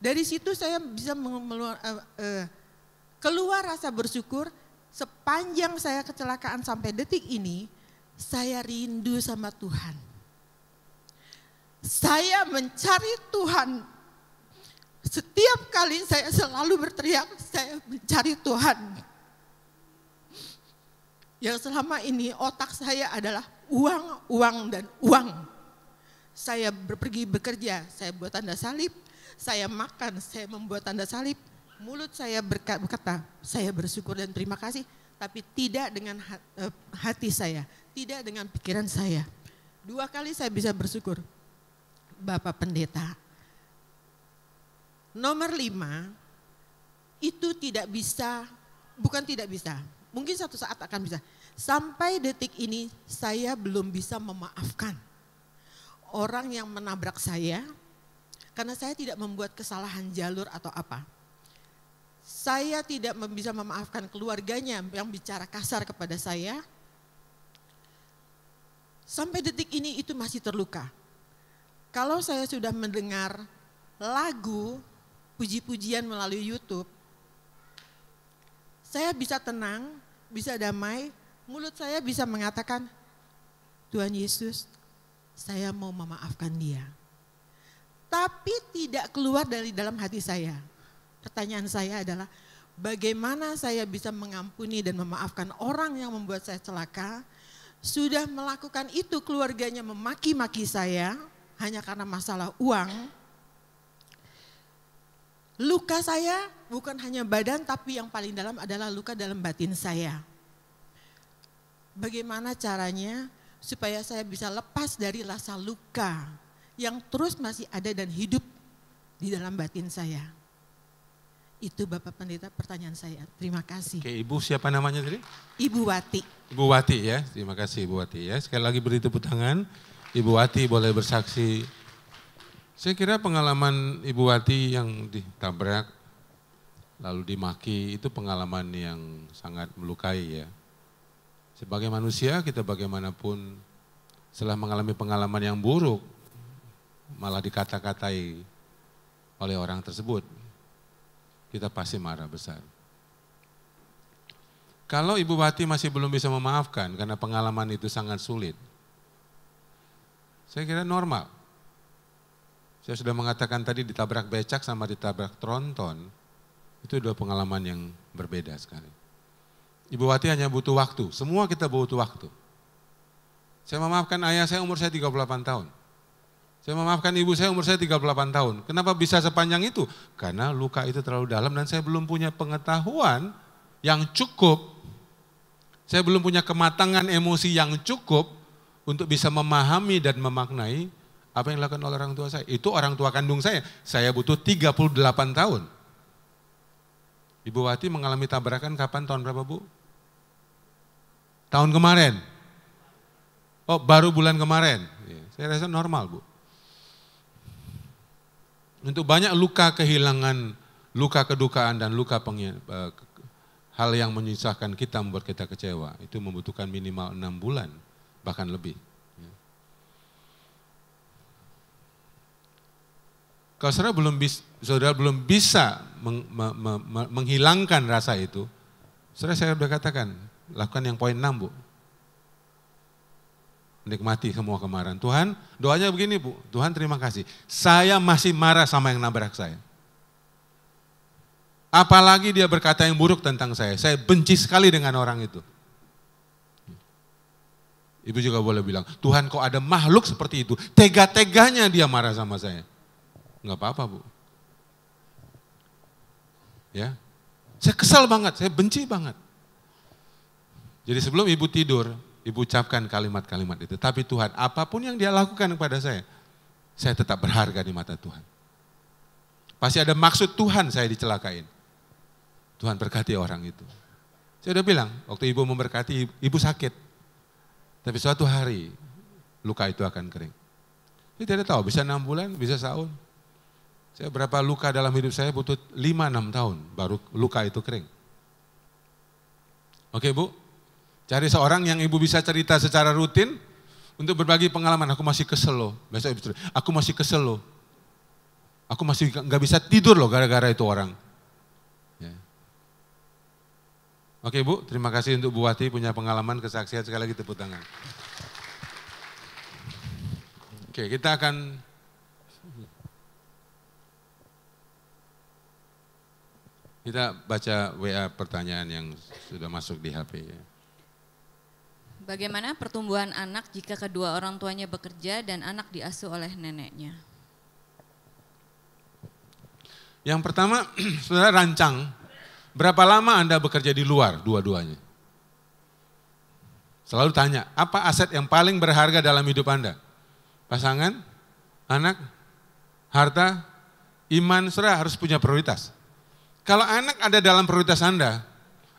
H: Dari situ saya bisa mengeluar, eh, eh, keluar rasa bersyukur sepanjang saya kecelakaan sampai detik ini, saya rindu sama Tuhan. Saya mencari Tuhan setiap kali saya selalu berteriak, saya mencari Tuhan. Yang selama ini otak saya adalah uang, uang, dan uang. Saya pergi bekerja, saya buat tanda salib, saya makan, saya membuat tanda salib. Mulut saya berkata, saya bersyukur dan terima kasih, tapi tidak dengan eh, hati saya, tidak dengan pikiran saya. Dua kali saya bisa bersyukur. Bapak pendeta, Nomor lima, itu tidak bisa, bukan tidak bisa, mungkin satu saat akan bisa. Sampai detik ini saya belum bisa memaafkan orang yang menabrak saya karena saya tidak membuat kesalahan jalur atau apa. Saya tidak bisa memaafkan keluarganya yang bicara kasar kepada saya. Sampai detik ini itu masih terluka. Kalau saya sudah mendengar lagu puji-pujian melalui YouTube, saya bisa tenang, bisa damai, mulut saya bisa mengatakan, Tuhan Yesus, saya mau memaafkan dia. Tapi tidak keluar dari dalam hati saya. Pertanyaan saya adalah, bagaimana saya bisa mengampuni dan memaafkan orang yang membuat saya celaka, sudah melakukan itu keluarganya memaki-maki saya hanya karena masalah uang, Luka saya bukan hanya badan tapi yang paling dalam adalah luka dalam batin saya. Bagaimana caranya supaya saya bisa lepas dari rasa luka yang terus masih ada dan hidup di dalam batin saya. Itu Bapak Pendeta pertanyaan saya. Terima kasih. Oke, Ibu
A: siapa namanya tadi? Ibu Wati. Ibu Wati ya. Terima kasih Ibu Wati ya. Sekali lagi beri tepuk tangan. Ibu Wati boleh bersaksi saya kira pengalaman Ibu Wati yang ditabrak lalu dimaki itu pengalaman yang sangat melukai ya. Sebagai manusia kita bagaimanapun setelah mengalami pengalaman yang buruk malah dikata-katai oleh orang tersebut kita pasti marah besar. Kalau Ibu Wati masih belum bisa memaafkan karena pengalaman itu sangat sulit, saya kira normal. Saya sudah mengatakan tadi ditabrak becak sama ditabrak tronton, itu dua pengalaman yang berbeda sekali. Ibu Wati hanya butuh waktu, semua kita butuh waktu. Saya memaafkan ayah saya umur saya 38 tahun. Saya memaafkan ibu saya umur saya 38 tahun. Kenapa bisa sepanjang itu? Karena luka itu terlalu dalam dan saya belum punya pengetahuan yang cukup. Saya belum punya kematangan emosi yang cukup untuk bisa memahami dan memaknai apa yang dilakukan oleh orang tua saya? Itu orang tua kandung saya. Saya butuh 38 tahun. Ibu Wati mengalami tabrakan kapan tahun berapa Bu? Tahun kemarin. Oh baru bulan kemarin. Iya, saya rasa normal Bu. Untuk banyak luka kehilangan, luka kedukaan dan luka eh, hal yang menyusahkan kita membuat kita kecewa. Itu membutuhkan minimal enam bulan, bahkan lebih. Kalau saudara belum bisa, saudara belum bisa meng, me, me, me, menghilangkan rasa itu, saudara saya sudah katakan, lakukan yang poin enam Bu. nikmati semua kemarahan. Tuhan, doanya begini, Bu. Tuhan, terima kasih. Saya masih marah sama yang nabrak saya. Apalagi dia berkata yang buruk tentang saya. Saya benci sekali dengan orang itu. Ibu juga boleh bilang, Tuhan kok ada makhluk seperti itu. Tega-teganya dia marah sama saya nggak apa-apa bu. Ya, saya kesal banget, saya benci banget. Jadi sebelum ibu tidur, ibu ucapkan kalimat-kalimat itu. Tapi Tuhan, apapun yang dia lakukan kepada saya, saya tetap berharga di mata Tuhan. Pasti ada maksud Tuhan saya dicelakain. Tuhan berkati orang itu. Saya udah bilang, waktu ibu memberkati, ibu sakit. Tapi suatu hari, luka itu akan kering. Dia tidak tahu, bisa enam bulan, bisa setahun. Saya berapa luka dalam hidup saya butuh 5-6 tahun baru luka itu kering. Oke bu, cari seorang yang ibu bisa cerita secara rutin untuk berbagi pengalaman. Aku masih kesel loh, biasa ibu cerita, aku masih kesel loh. Aku masih nggak bisa tidur loh gara-gara itu orang. Ya. Oke bu, terima kasih untuk Bu Wati punya pengalaman kesaksian sekali lagi tepuk tangan. Oke, kita akan Kita baca WA pertanyaan yang sudah masuk di HP. Ya.
F: Bagaimana pertumbuhan anak jika kedua orang tuanya bekerja dan anak diasuh oleh neneknya?
A: Yang pertama, saudara rancang berapa lama Anda bekerja di luar dua-duanya. Selalu tanya, apa aset yang paling berharga dalam hidup Anda? Pasangan, anak, harta, iman, saudara harus punya prioritas. Kalau anak ada dalam prioritas Anda,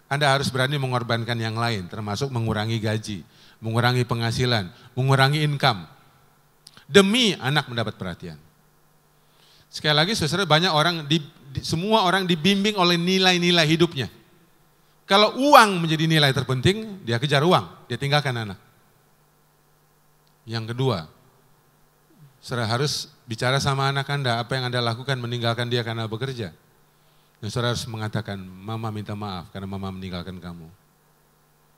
A: Anda harus berani mengorbankan yang lain, termasuk mengurangi gaji, mengurangi penghasilan, mengurangi income. Demi anak mendapat perhatian. Sekali lagi, saudara banyak orang, di, di, semua orang dibimbing oleh nilai-nilai hidupnya. Kalau uang menjadi nilai terpenting, dia kejar uang, dia tinggalkan anak. Yang kedua, saudara harus bicara sama anak Anda, apa yang Anda lakukan meninggalkan dia karena bekerja dan saudara harus mengatakan, mama minta maaf karena mama meninggalkan kamu.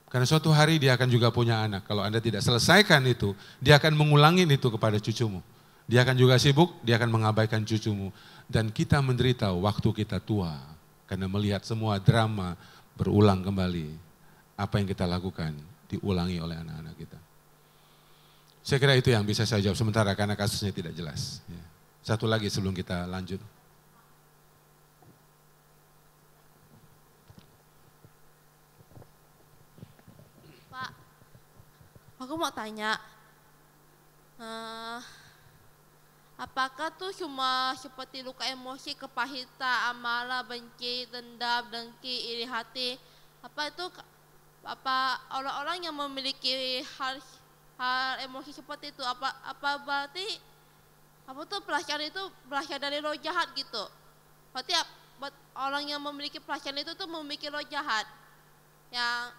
A: Karena suatu hari dia akan juga punya anak. Kalau Anda tidak selesaikan itu, dia akan mengulangi itu kepada cucumu. Dia akan juga sibuk, dia akan mengabaikan cucumu. Dan kita menderita waktu kita tua. Karena melihat semua drama berulang kembali. Apa yang kita lakukan diulangi oleh anak-anak kita. Saya kira itu yang bisa saya jawab sementara karena kasusnya tidak jelas. Ya. Satu lagi sebelum kita lanjut.
E: aku mau tanya, uh, apakah tuh cuma seperti luka emosi, kepahita, amarah, benci, dendam, dengki, iri hati, apa itu apa orang-orang yang memiliki hal hal emosi seperti itu apa apa berarti apa tuh perasaan itu berasal dari roh jahat gitu berarti orang yang memiliki perasaan itu tuh memiliki roh jahat yang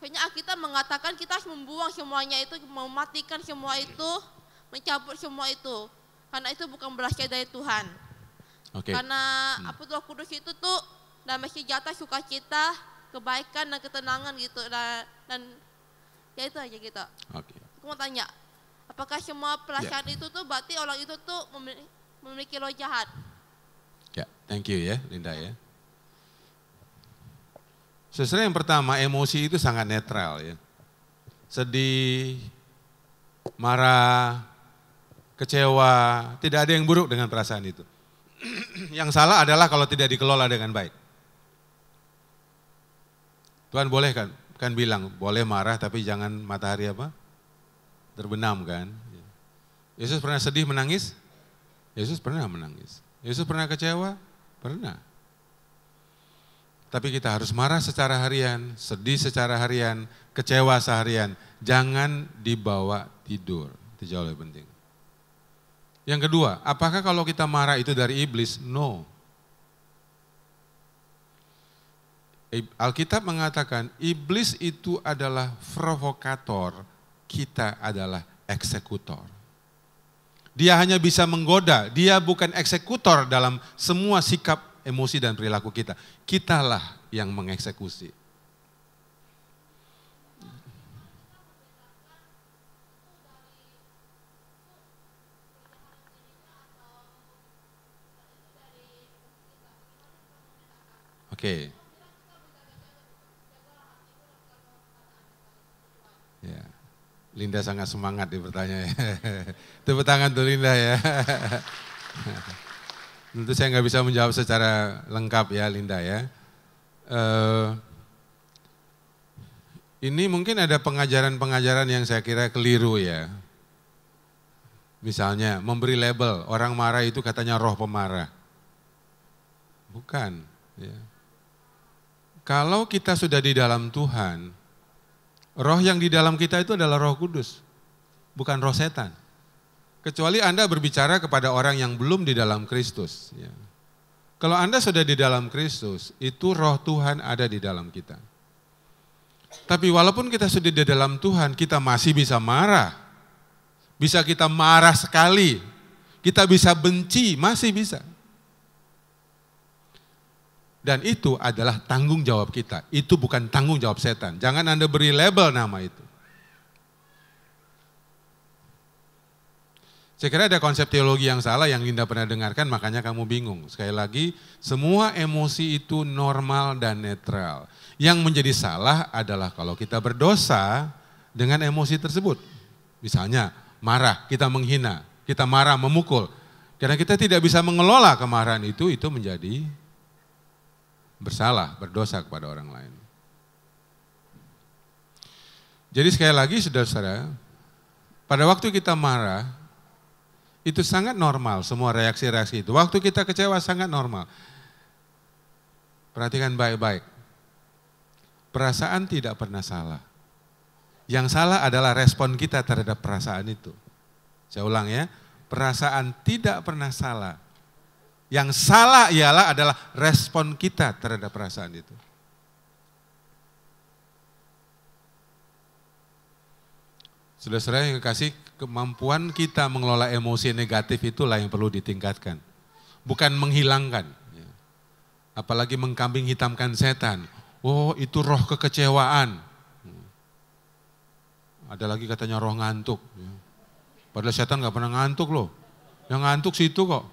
E: Akhirnya kita mengatakan kita harus membuang semuanya itu, mematikan semua itu, mencabut semua itu. Karena itu bukan berasal dari Tuhan. Okay. Karena hmm. apa tuh Kudus itu tuh damai sejahtera, sukacita, kebaikan dan ketenangan gitu dan, dan ya itu aja gitu. Oke. Okay. Aku mau tanya, apakah semua perasaan yeah. itu tuh berarti orang itu tuh memiliki, memiliki roh jahat?
A: Ya, yeah. thank you ya, Linda ya. Yeah. Sesuai yang pertama, emosi itu sangat netral ya. Sedih, marah, kecewa, tidak ada yang buruk dengan perasaan itu. yang salah adalah kalau tidak dikelola dengan baik. Tuhan boleh kan? Kan bilang, boleh marah tapi jangan matahari apa? Terbenam kan? Yesus pernah sedih menangis? Yesus pernah menangis. Yesus pernah kecewa? Pernah. Tapi kita harus marah secara harian, sedih secara harian, kecewa seharian. Jangan dibawa tidur. Itu jauh lebih penting. Yang kedua, apakah kalau kita marah itu dari iblis? No. Alkitab mengatakan iblis itu adalah provokator, kita adalah eksekutor. Dia hanya bisa menggoda, dia bukan eksekutor dalam semua sikap emosi dan perilaku kita. Kitalah yang mengeksekusi. Oke. Okay. Ya. Linda sangat semangat di dipertanya. Ya. Tepuk tangan tuh Linda ya. Tentu saya nggak bisa menjawab secara lengkap ya Linda ya. Uh, ini mungkin ada pengajaran-pengajaran yang saya kira keliru ya. Misalnya memberi label orang marah itu katanya roh pemarah. Bukan. Ya. Kalau kita sudah di dalam Tuhan, roh yang di dalam kita itu adalah roh kudus, bukan roh setan. Kecuali Anda berbicara kepada orang yang belum di dalam Kristus. Ya. Kalau Anda sudah di dalam Kristus, itu roh Tuhan ada di dalam kita. Tapi walaupun kita sudah di dalam Tuhan, kita masih bisa marah. Bisa kita marah sekali. Kita bisa benci, masih bisa. Dan itu adalah tanggung jawab kita. Itu bukan tanggung jawab setan. Jangan Anda beri label nama itu. Saya kira ada konsep teologi yang salah yang Linda pernah dengarkan, makanya kamu bingung. Sekali lagi, semua emosi itu normal dan netral. Yang menjadi salah adalah kalau kita berdosa dengan emosi tersebut. Misalnya, marah, kita menghina, kita marah, memukul. Karena kita tidak bisa mengelola kemarahan itu, itu menjadi bersalah, berdosa kepada orang lain. Jadi sekali lagi saudara-saudara, pada waktu kita marah, itu sangat normal semua reaksi-reaksi itu. Waktu kita kecewa sangat normal. Perhatikan baik-baik. Perasaan tidak pernah salah. Yang salah adalah respon kita terhadap perasaan itu. Saya ulang ya, perasaan tidak pernah salah. Yang salah ialah adalah respon kita terhadap perasaan itu. Saudara-saudara yang kasih kemampuan kita mengelola emosi negatif itulah yang perlu ditingkatkan. Bukan menghilangkan. Apalagi mengkambing hitamkan setan. Oh itu roh kekecewaan. Ada lagi katanya roh ngantuk. Padahal setan nggak pernah ngantuk loh. Yang ngantuk situ kok.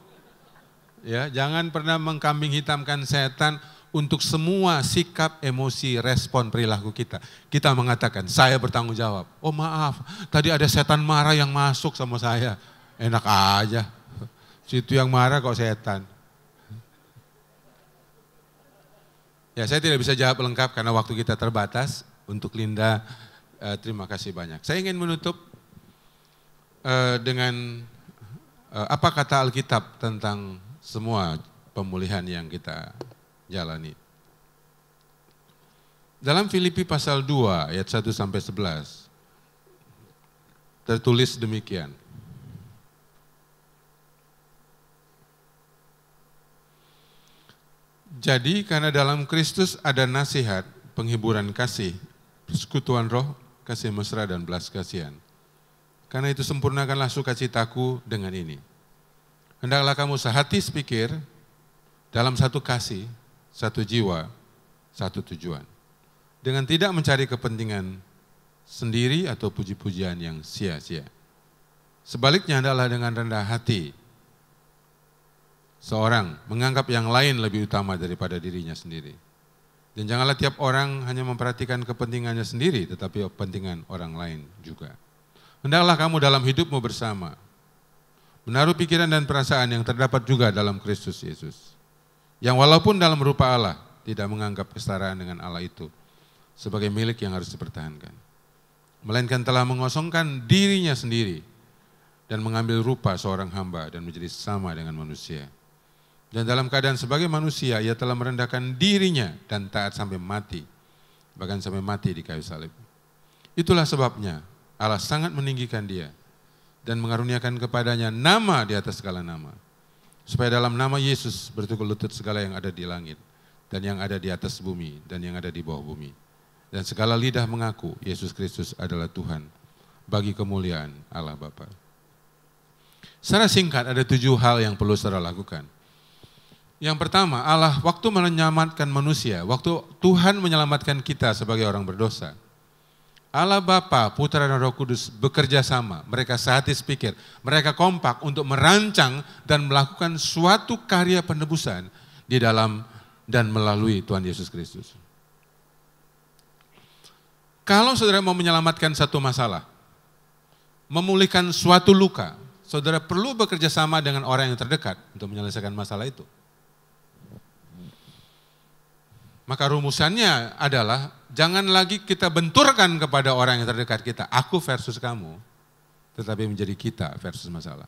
A: Ya, jangan pernah mengkambing hitamkan setan untuk semua sikap, emosi, respon perilaku kita. Kita mengatakan, saya bertanggung jawab. Oh maaf, tadi ada setan marah yang masuk sama saya. Enak aja. Situ yang marah kok setan. Ya saya tidak bisa jawab lengkap karena waktu kita terbatas. Untuk Linda, eh, terima kasih banyak. Saya ingin menutup eh, dengan eh, apa kata Alkitab tentang semua pemulihan yang kita jalani. Dalam Filipi pasal 2 ayat 1 sampai 11 tertulis demikian. Jadi karena dalam Kristus ada nasihat, penghiburan kasih, persekutuan roh, kasih mesra dan belas kasihan. Karena itu sempurnakanlah sukacitaku dengan ini. Hendaklah kamu sehati sepikir dalam satu kasih, satu jiwa, satu tujuan. Dengan tidak mencari kepentingan sendiri atau puji-pujian yang sia-sia. Sebaliknya adalah dengan rendah hati. Seorang menganggap yang lain lebih utama daripada dirinya sendiri. Dan janganlah tiap orang hanya memperhatikan kepentingannya sendiri, tetapi kepentingan orang lain juga. Hendaklah kamu dalam hidupmu bersama, menaruh pikiran dan perasaan yang terdapat juga dalam Kristus Yesus yang walaupun dalam rupa Allah tidak menganggap kesetaraan dengan Allah itu sebagai milik yang harus dipertahankan. Melainkan telah mengosongkan dirinya sendiri dan mengambil rupa seorang hamba dan menjadi sama dengan manusia. Dan dalam keadaan sebagai manusia ia telah merendahkan dirinya dan taat sampai mati, bahkan sampai mati di kayu salib. Itulah sebabnya Allah sangat meninggikan dia dan mengaruniakan kepadanya nama di atas segala nama supaya dalam nama Yesus bertukul lutut segala yang ada di langit dan yang ada di atas bumi dan yang ada di bawah bumi dan segala lidah mengaku Yesus Kristus adalah Tuhan bagi kemuliaan Allah Bapa. Secara singkat ada tujuh hal yang perlu saudara lakukan. Yang pertama, Allah waktu menyelamatkan manusia, waktu Tuhan menyelamatkan kita sebagai orang berdosa, Allah Bapa, Putra dan Roh Kudus bekerja sama. Mereka sehati sepikir, mereka kompak untuk merancang dan melakukan suatu karya penebusan di dalam dan melalui Tuhan Yesus Kristus. Kalau saudara mau menyelamatkan satu masalah, memulihkan suatu luka, saudara perlu bekerja sama dengan orang yang terdekat untuk menyelesaikan masalah itu. Maka rumusannya adalah jangan lagi kita benturkan kepada orang yang terdekat kita, aku versus kamu, tetapi menjadi kita versus masalah.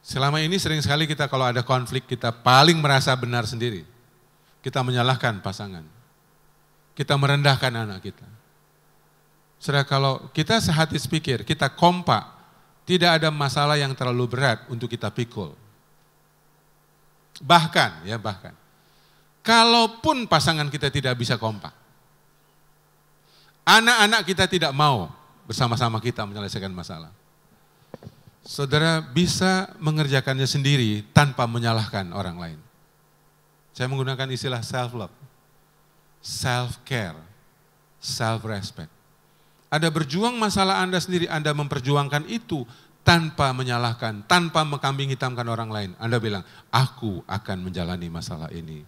A: Selama ini sering sekali kita kalau ada konflik kita paling merasa benar sendiri. Kita menyalahkan pasangan. Kita merendahkan anak kita. Sudah kalau kita sehati sepikir, kita kompak, tidak ada masalah yang terlalu berat untuk kita pikul. Bahkan, ya bahkan, kalaupun pasangan kita tidak bisa kompak. Anak-anak kita tidak mau bersama-sama kita menyelesaikan masalah. Saudara bisa mengerjakannya sendiri tanpa menyalahkan orang lain. Saya menggunakan istilah self love, self care, self respect. Ada berjuang masalah Anda sendiri, Anda memperjuangkan itu tanpa menyalahkan, tanpa mengkambing hitamkan orang lain. Anda bilang, aku akan menjalani masalah ini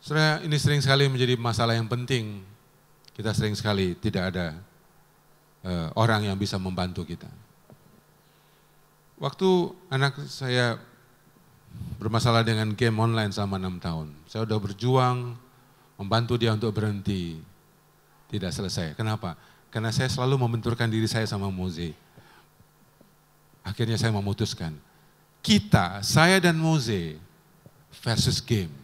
A: Saudara, ini sering sekali menjadi masalah yang penting. Kita sering sekali tidak ada uh, orang yang bisa membantu kita. Waktu anak saya bermasalah dengan game online selama enam tahun, saya sudah berjuang membantu dia untuk berhenti. Tidak selesai. Kenapa? Karena saya selalu membenturkan diri saya sama Moze. Akhirnya saya memutuskan, kita, saya dan Moze versus game.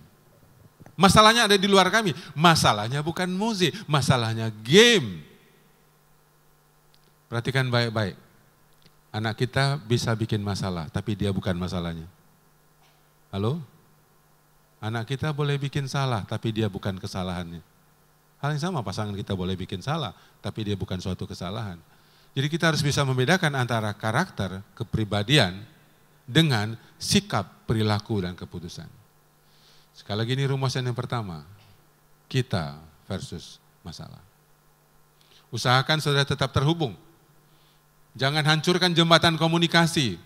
A: Masalahnya ada di luar kami. Masalahnya bukan muzik. masalahnya game. Perhatikan baik-baik. Anak kita bisa bikin masalah, tapi dia bukan masalahnya. Halo? Anak kita boleh bikin salah, tapi dia bukan kesalahannya. Hal yang sama pasangan kita boleh bikin salah, tapi dia bukan suatu kesalahan. Jadi kita harus bisa membedakan antara karakter, kepribadian, dengan sikap, perilaku, dan keputusan. Sekali lagi ini rumusan yang pertama. Kita versus masalah. Usahakan saudara tetap terhubung. Jangan hancurkan jembatan komunikasi.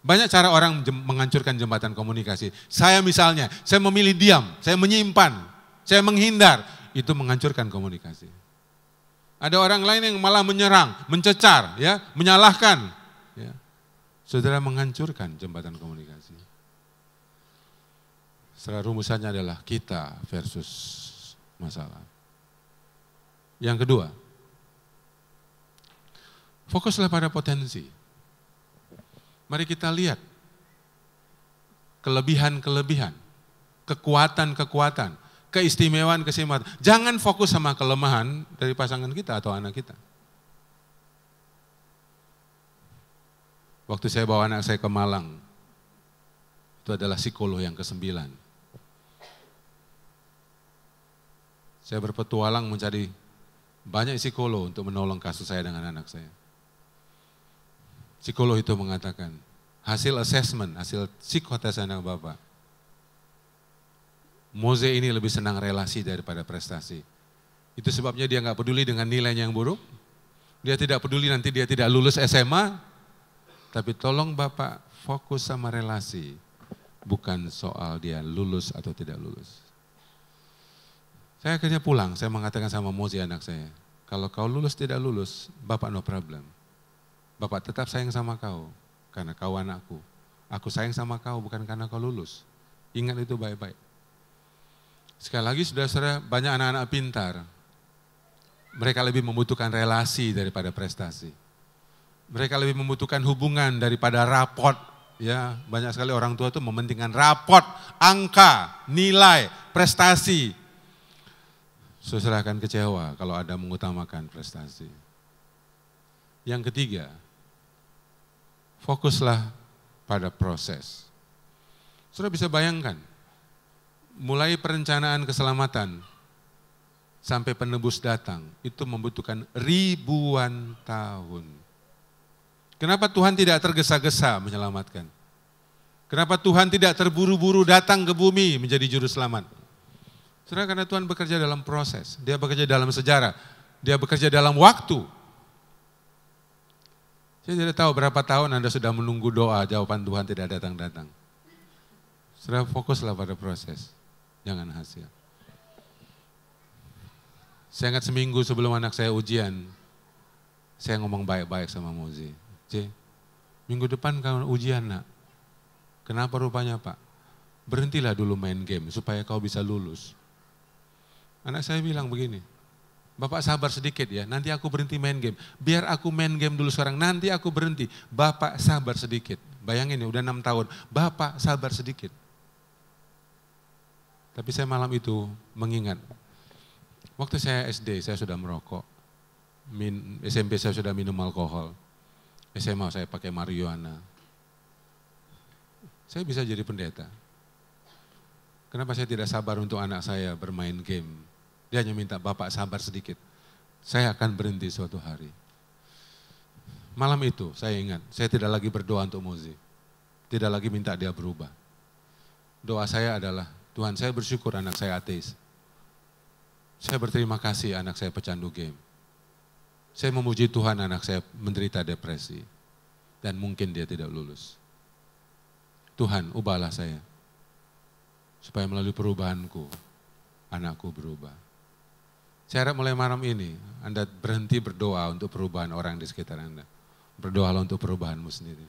A: Banyak cara orang menghancurkan jembatan komunikasi. Saya misalnya, saya memilih diam, saya menyimpan, saya menghindar. Itu menghancurkan komunikasi. Ada orang lain yang malah menyerang, mencecar, ya, menyalahkan. Ya. Saudara menghancurkan jembatan komunikasi. Setelah rumusannya adalah kita versus masalah. Yang kedua, fokuslah pada potensi. Mari kita lihat kelebihan-kelebihan, kekuatan-kekuatan, keistimewaan-keistimewaan. Jangan fokus sama kelemahan dari pasangan kita atau anak kita. Waktu saya bawa anak saya ke Malang, itu adalah psikolog yang kesembilan. Saya berpetualang mencari banyak psikolog untuk menolong kasus saya dengan anak saya. Psikolog itu mengatakan, hasil assessment hasil psikotes anak bapak, Mose ini lebih senang relasi daripada prestasi. Itu sebabnya dia nggak peduli dengan nilainya yang buruk. Dia tidak peduli nanti dia tidak lulus SMA. Tapi tolong Bapak fokus sama relasi. Bukan soal dia lulus atau tidak lulus. Saya akhirnya pulang, saya mengatakan sama Mozi anak saya, kalau kau lulus tidak lulus, Bapak no problem. Bapak tetap sayang sama kau, karena kau anakku. Aku sayang sama kau bukan karena kau lulus. Ingat itu baik-baik. Sekali lagi sudah saudara banyak anak-anak pintar. Mereka lebih membutuhkan relasi daripada prestasi. Mereka lebih membutuhkan hubungan daripada rapot. Ya, banyak sekali orang tua itu mementingkan rapot, angka, nilai, prestasi, saudara akan kecewa kalau ada mengutamakan prestasi. Yang ketiga, fokuslah pada proses. Sudah bisa bayangkan, mulai perencanaan keselamatan sampai penebus datang, itu membutuhkan ribuan tahun. Kenapa Tuhan tidak tergesa-gesa menyelamatkan? Kenapa Tuhan tidak terburu-buru datang ke bumi menjadi juru selamat? Saudara, karena Tuhan bekerja dalam proses, dia bekerja dalam sejarah, dia bekerja dalam waktu. Saya tidak tahu berapa tahun Anda sudah menunggu doa, jawaban Tuhan tidak datang-datang. Saudara, fokuslah pada proses, jangan hasil. Saya ingat seminggu sebelum anak saya ujian, saya ngomong baik-baik sama Mozi. C, minggu depan kamu ujian nak, kenapa rupanya pak? Berhentilah dulu main game supaya kau bisa lulus. Anak saya bilang begini, Bapak sabar sedikit ya, nanti aku berhenti main game. Biar aku main game dulu sekarang, nanti aku berhenti. Bapak sabar sedikit. Bayangin ya, udah enam tahun. Bapak sabar sedikit. Tapi saya malam itu mengingat, waktu saya SD saya sudah merokok. Min, SMP saya sudah minum alkohol. SMA saya pakai marijuana. Saya bisa jadi pendeta. Kenapa saya tidak sabar untuk anak saya bermain game? Dia hanya minta Bapak sabar sedikit. Saya akan berhenti suatu hari. Malam itu saya ingat, saya tidak lagi berdoa untuk Mozi. Tidak lagi minta dia berubah. Doa saya adalah, Tuhan saya bersyukur anak saya ateis. Saya berterima kasih anak saya pecandu game. Saya memuji Tuhan anak saya menderita depresi. Dan mungkin dia tidak lulus. Tuhan, ubahlah saya. Supaya melalui perubahanku, anakku berubah. Saya harap mulai malam ini Anda berhenti berdoa untuk perubahan orang di sekitar Anda. Berdoalah untuk perubahanmu sendiri.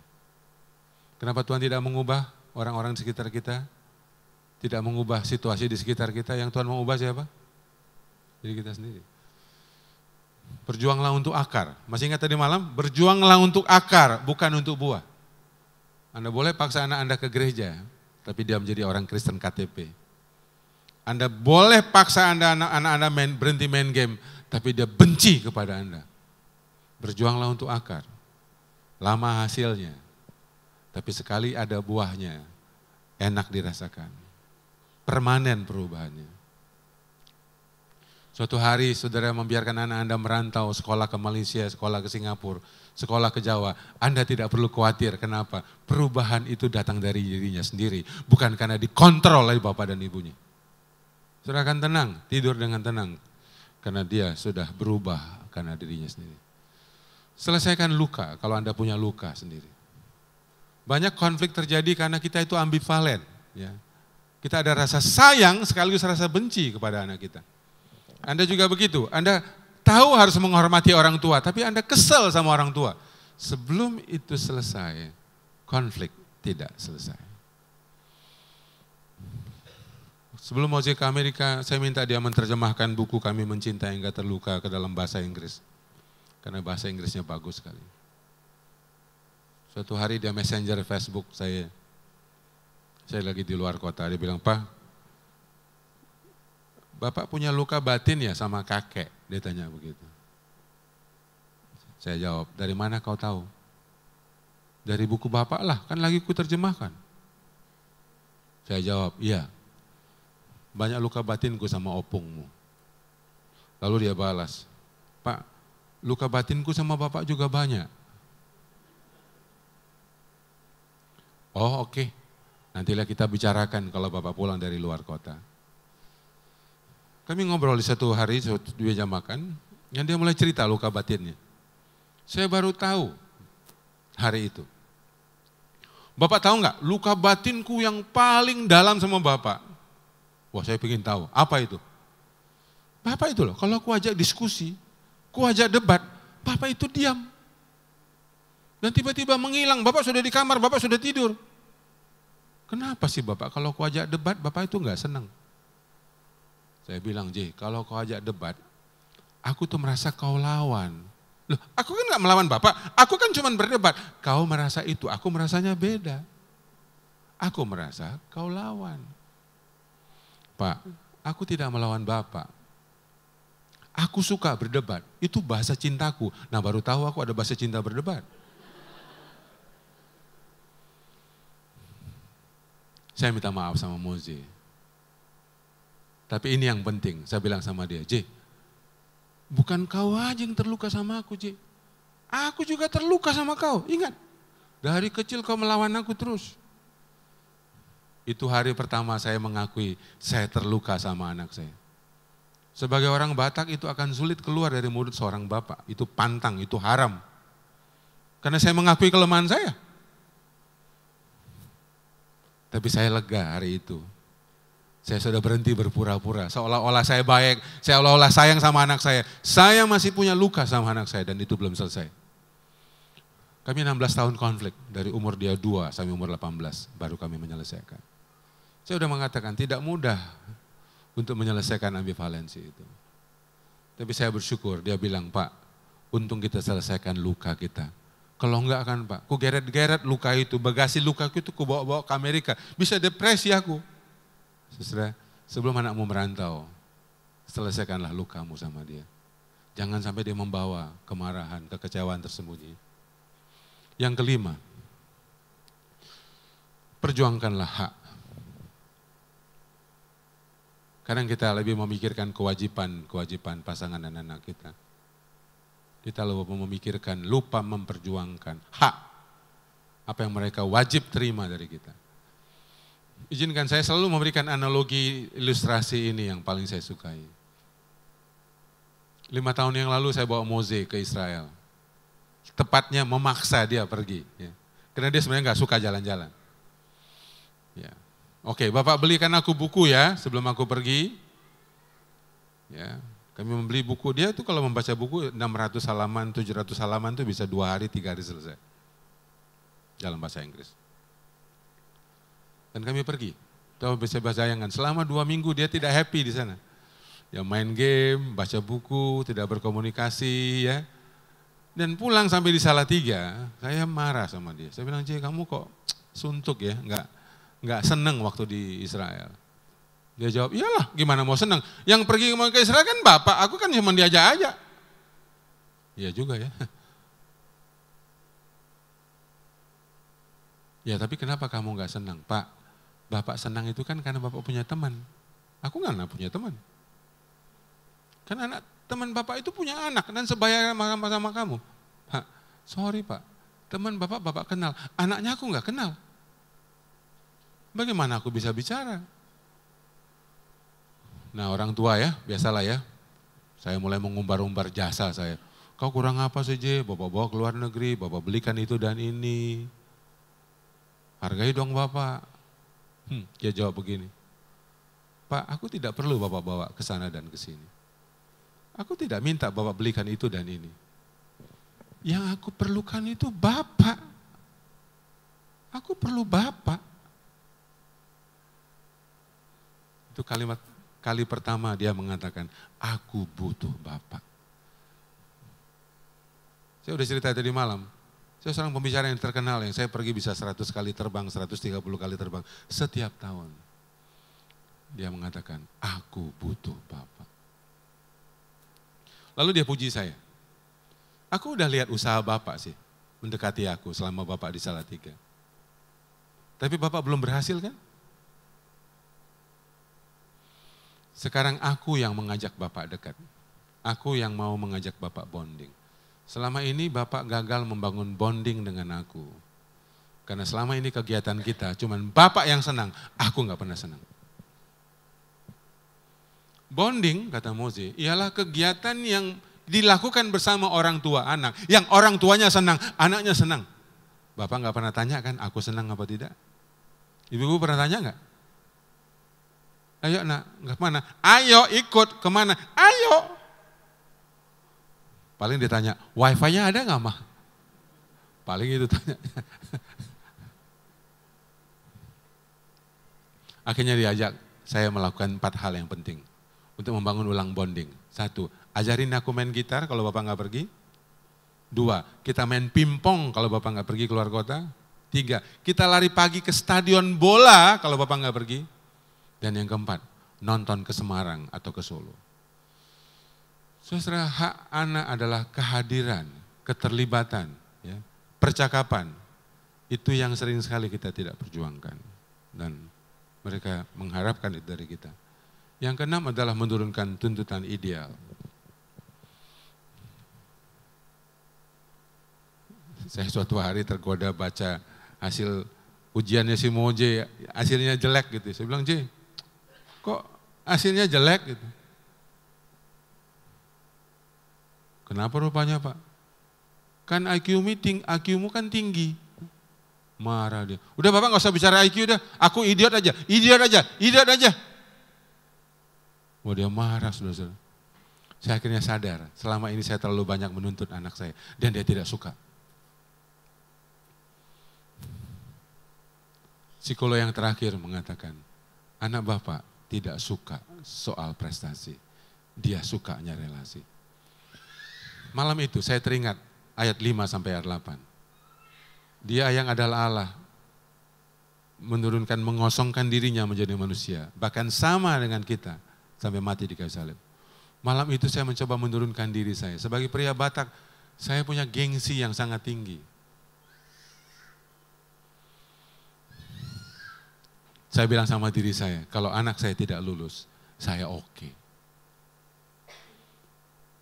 A: Kenapa Tuhan tidak mengubah orang-orang di sekitar kita? Tidak mengubah situasi di sekitar kita yang Tuhan mengubah siapa? Jadi kita sendiri. Berjuanglah untuk akar. Masih ingat tadi malam? Berjuanglah untuk akar, bukan untuk buah. Anda boleh paksa anak Anda ke gereja, tapi dia menjadi orang Kristen KTP. Anda boleh paksa Anda anak-anak Anda main, berhenti main game, tapi dia benci kepada Anda. Berjuanglah untuk akar. Lama hasilnya. Tapi sekali ada buahnya, enak dirasakan. Permanen perubahannya. Suatu hari saudara membiarkan anak Anda merantau sekolah ke Malaysia, sekolah ke Singapura, sekolah ke Jawa. Anda tidak perlu khawatir. Kenapa? Perubahan itu datang dari dirinya sendiri. Bukan karena dikontrol oleh bapak dan ibunya. Saudara akan tenang, tidur dengan tenang. Karena dia sudah berubah karena dirinya sendiri. Selesaikan luka kalau Anda punya luka sendiri. Banyak konflik terjadi karena kita itu ambivalen. Ya. Kita ada rasa sayang sekaligus rasa benci kepada anak kita. Anda juga begitu. Anda tahu harus menghormati orang tua, tapi Anda kesel sama orang tua. Sebelum itu selesai, konflik tidak selesai. Sebelum mau ke Amerika, saya minta dia menerjemahkan buku Kami Mencintai gak Terluka ke dalam bahasa Inggris. Karena bahasa Inggrisnya bagus sekali. Suatu hari dia messenger Facebook saya. Saya lagi di luar kota. Dia bilang, Pak, Bapak punya luka batin ya sama kakek? Dia tanya begitu. Saya jawab, dari mana kau tahu? Dari buku Bapak lah, kan lagi ku terjemahkan. Saya jawab, iya, banyak luka batinku sama opungmu. Lalu dia balas, Pak, luka batinku sama bapak juga banyak. Oh oke, okay. nantilah kita bicarakan kalau bapak pulang dari luar kota. Kami ngobrol di satu hari, satu dua jam makan, yang dia mulai cerita luka batinnya. Saya baru tahu hari itu. Bapak tahu nggak, luka batinku yang paling dalam sama bapak Wah saya ingin tahu, apa itu? Bapak itu loh, kalau aku ajak diskusi, aku ajak debat, Bapak itu diam. Dan tiba-tiba menghilang, Bapak sudah di kamar, Bapak sudah tidur. Kenapa sih Bapak kalau aku ajak debat, Bapak itu nggak senang? Saya bilang, J, kalau kau ajak debat, aku tuh merasa kau lawan. Loh, aku kan nggak melawan Bapak, aku kan cuma berdebat. Kau merasa itu, aku merasanya beda. Aku merasa kau lawan. Pak, aku tidak melawan Bapak. Aku suka berdebat, itu bahasa cintaku. Nah baru tahu aku ada bahasa cinta berdebat. Saya minta maaf sama Mozi. Tapi ini yang penting, saya bilang sama dia, J, bukan kau aja yang terluka sama aku, J. Aku juga terluka sama kau, ingat. Dari kecil kau melawan aku terus. Itu hari pertama saya mengakui saya terluka sama anak saya. Sebagai orang Batak itu akan sulit keluar dari mulut seorang bapak. Itu pantang, itu haram. Karena saya mengakui kelemahan saya. Tapi saya lega hari itu. Saya sudah berhenti berpura-pura. Seolah-olah saya baik, seolah-olah sayang sama anak saya. Saya masih punya luka sama anak saya dan itu belum selesai. Kami 16 tahun konflik, dari umur dia 2 sampai umur 18, baru kami menyelesaikan. Saya sudah mengatakan tidak mudah untuk menyelesaikan ambivalensi itu. Tapi saya bersyukur dia bilang, Pak, untung kita selesaikan luka kita. Kalau enggak kan Pak, ku geret-geret luka itu, bagasi luka itu ku bawa-bawa ke Amerika. Bisa depresi aku. Sesudah, sebelum anakmu merantau, selesaikanlah lukamu sama dia. Jangan sampai dia membawa kemarahan, kekecewaan tersembunyi. Yang kelima, perjuangkanlah hak. Kadang kita lebih memikirkan kewajiban-kewajiban pasangan dan anak kita. Kita lupa memikirkan, lupa memperjuangkan hak apa yang mereka wajib terima dari kita. Izinkan saya selalu memberikan analogi ilustrasi ini yang paling saya sukai. Lima tahun yang lalu saya bawa Moze ke Israel. Tepatnya memaksa dia pergi. Ya. Karena dia sebenarnya nggak suka jalan-jalan. Ya. Oke, Bapak belikan aku buku ya sebelum aku pergi. Ya, kami membeli buku dia tuh kalau membaca buku 600 halaman, 700 halaman tuh bisa dua hari, tiga hari selesai. Dalam bahasa Inggris. Dan kami pergi. Tahu bisa bayangkan, selama dua minggu dia tidak happy di sana. Ya main game, baca buku, tidak berkomunikasi ya. Dan pulang sampai di salah tiga, saya marah sama dia. Saya bilang, Cie kamu kok suntuk ya? Enggak, nggak seneng waktu di Israel. Dia jawab, iyalah gimana mau seneng. Yang pergi ke Israel kan bapak, aku kan cuma diajak aja. Iya juga ya. Ya tapi kenapa kamu nggak senang? Pak, bapak senang itu kan karena bapak punya teman. Aku nggak pernah punya teman. Kan anak teman bapak itu punya anak dan sebaya sama, sama kamu. Pak, sorry pak, teman bapak bapak kenal, anaknya aku nggak kenal bagaimana aku bisa bicara? Nah orang tua ya, biasalah ya. Saya mulai mengumbar-umbar jasa saya. Kau kurang apa sih Je, Bapak bawa keluar negeri, bapak belikan itu dan ini. Hargai dong bapak. Hmm, dia jawab begini. Pak, aku tidak perlu bapak bawa ke sana dan ke sini. Aku tidak minta bapak belikan itu dan ini. Yang aku perlukan itu bapak. Aku perlu bapak. Itu kalimat kali pertama dia mengatakan, aku butuh Bapak. Saya udah cerita tadi malam, saya seorang pembicara yang terkenal yang saya pergi bisa 100 kali terbang, 130 kali terbang setiap tahun. Dia mengatakan, aku butuh Bapak. Lalu dia puji saya. Aku udah lihat usaha Bapak sih mendekati aku selama Bapak di Salatiga. Tapi Bapak belum berhasil kan? Sekarang aku yang mengajak Bapak dekat. Aku yang mau mengajak Bapak bonding. Selama ini Bapak gagal membangun bonding dengan aku. Karena selama ini kegiatan kita cuman Bapak yang senang, aku nggak pernah senang. Bonding, kata Mozi, ialah kegiatan yang dilakukan bersama orang tua anak. Yang orang tuanya senang, anaknya senang. Bapak nggak pernah tanya kan, aku senang apa tidak? Ibu-ibu pernah tanya nggak? Ayo nak, kemana? Ayo ikut kemana? Ayo. Paling ditanya, wifi-nya ada nggak mah? Paling itu tanya. Akhirnya diajak saya melakukan empat hal yang penting untuk membangun ulang bonding. Satu, ajarin aku main gitar kalau bapak nggak pergi. Dua, kita main pimpong kalau bapak nggak pergi keluar kota. Tiga, kita lari pagi ke stadion bola kalau bapak nggak pergi. Dan yang keempat, nonton ke Semarang atau ke Solo. Saudara, hak anak adalah kehadiran, keterlibatan, ya, percakapan. Itu yang sering sekali kita tidak perjuangkan. Dan mereka mengharapkan itu dari kita. Yang keenam adalah menurunkan tuntutan ideal. Saya suatu hari tergoda baca hasil ujiannya si Moje, hasilnya jelek gitu. Saya bilang, Jay, hasilnya jelek gitu. Kenapa rupanya Pak? Kan IQ meeting, IQ-mu kan tinggi. Marah dia. Udah Bapak nggak usah bicara IQ udah, aku idiot aja, idiot aja, idiot aja. Wah dia marah sudah, saudara Saya akhirnya sadar, selama ini saya terlalu banyak menuntut anak saya. Dan dia tidak suka. Psikolog yang terakhir mengatakan, anak bapak tidak suka soal prestasi. Dia sukanya relasi. Malam itu saya teringat ayat 5 sampai ayat 8. Dia yang adalah Allah menurunkan mengosongkan dirinya menjadi manusia, bahkan sama dengan kita sampai mati di kayu salib. Malam itu saya mencoba menurunkan diri saya. Sebagai pria Batak, saya punya gengsi yang sangat tinggi. Saya bilang sama diri saya, kalau anak saya tidak lulus, saya oke. Okay.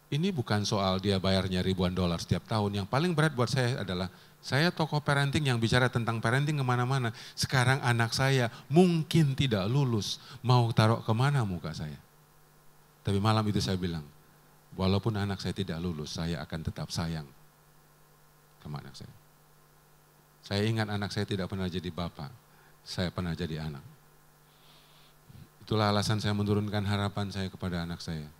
A: Ini bukan soal dia bayarnya ribuan dolar setiap tahun. Yang paling berat buat saya adalah saya tokoh parenting yang bicara tentang parenting kemana-mana. Sekarang anak saya mungkin tidak lulus. Mau taruh kemana muka saya? Tapi malam itu saya bilang, walaupun anak saya tidak lulus, saya akan tetap sayang sama anak saya. Saya ingat anak saya tidak pernah jadi bapak saya pernah jadi anak. Itulah alasan saya menurunkan harapan saya kepada anak saya.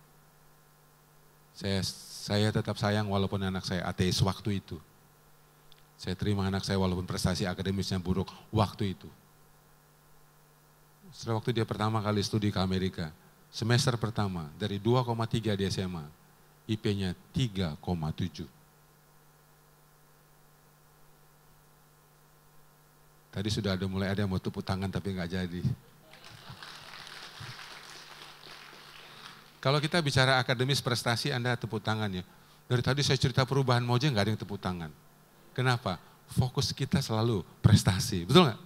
A: Saya saya tetap sayang walaupun anak saya ateis waktu itu. Saya terima anak saya walaupun prestasi akademisnya buruk waktu itu. Setelah waktu dia pertama kali studi ke Amerika, semester pertama dari 2,3 di SMA, IP-nya 3,7. Tadi sudah ada mulai ada yang mau tepuk tangan tapi nggak jadi. Kalau kita bicara akademis prestasi Anda tepuk tangan ya. Dari tadi saya cerita perubahan Moje nggak ada yang tepuk tangan. Kenapa? Fokus kita selalu prestasi, betul nggak?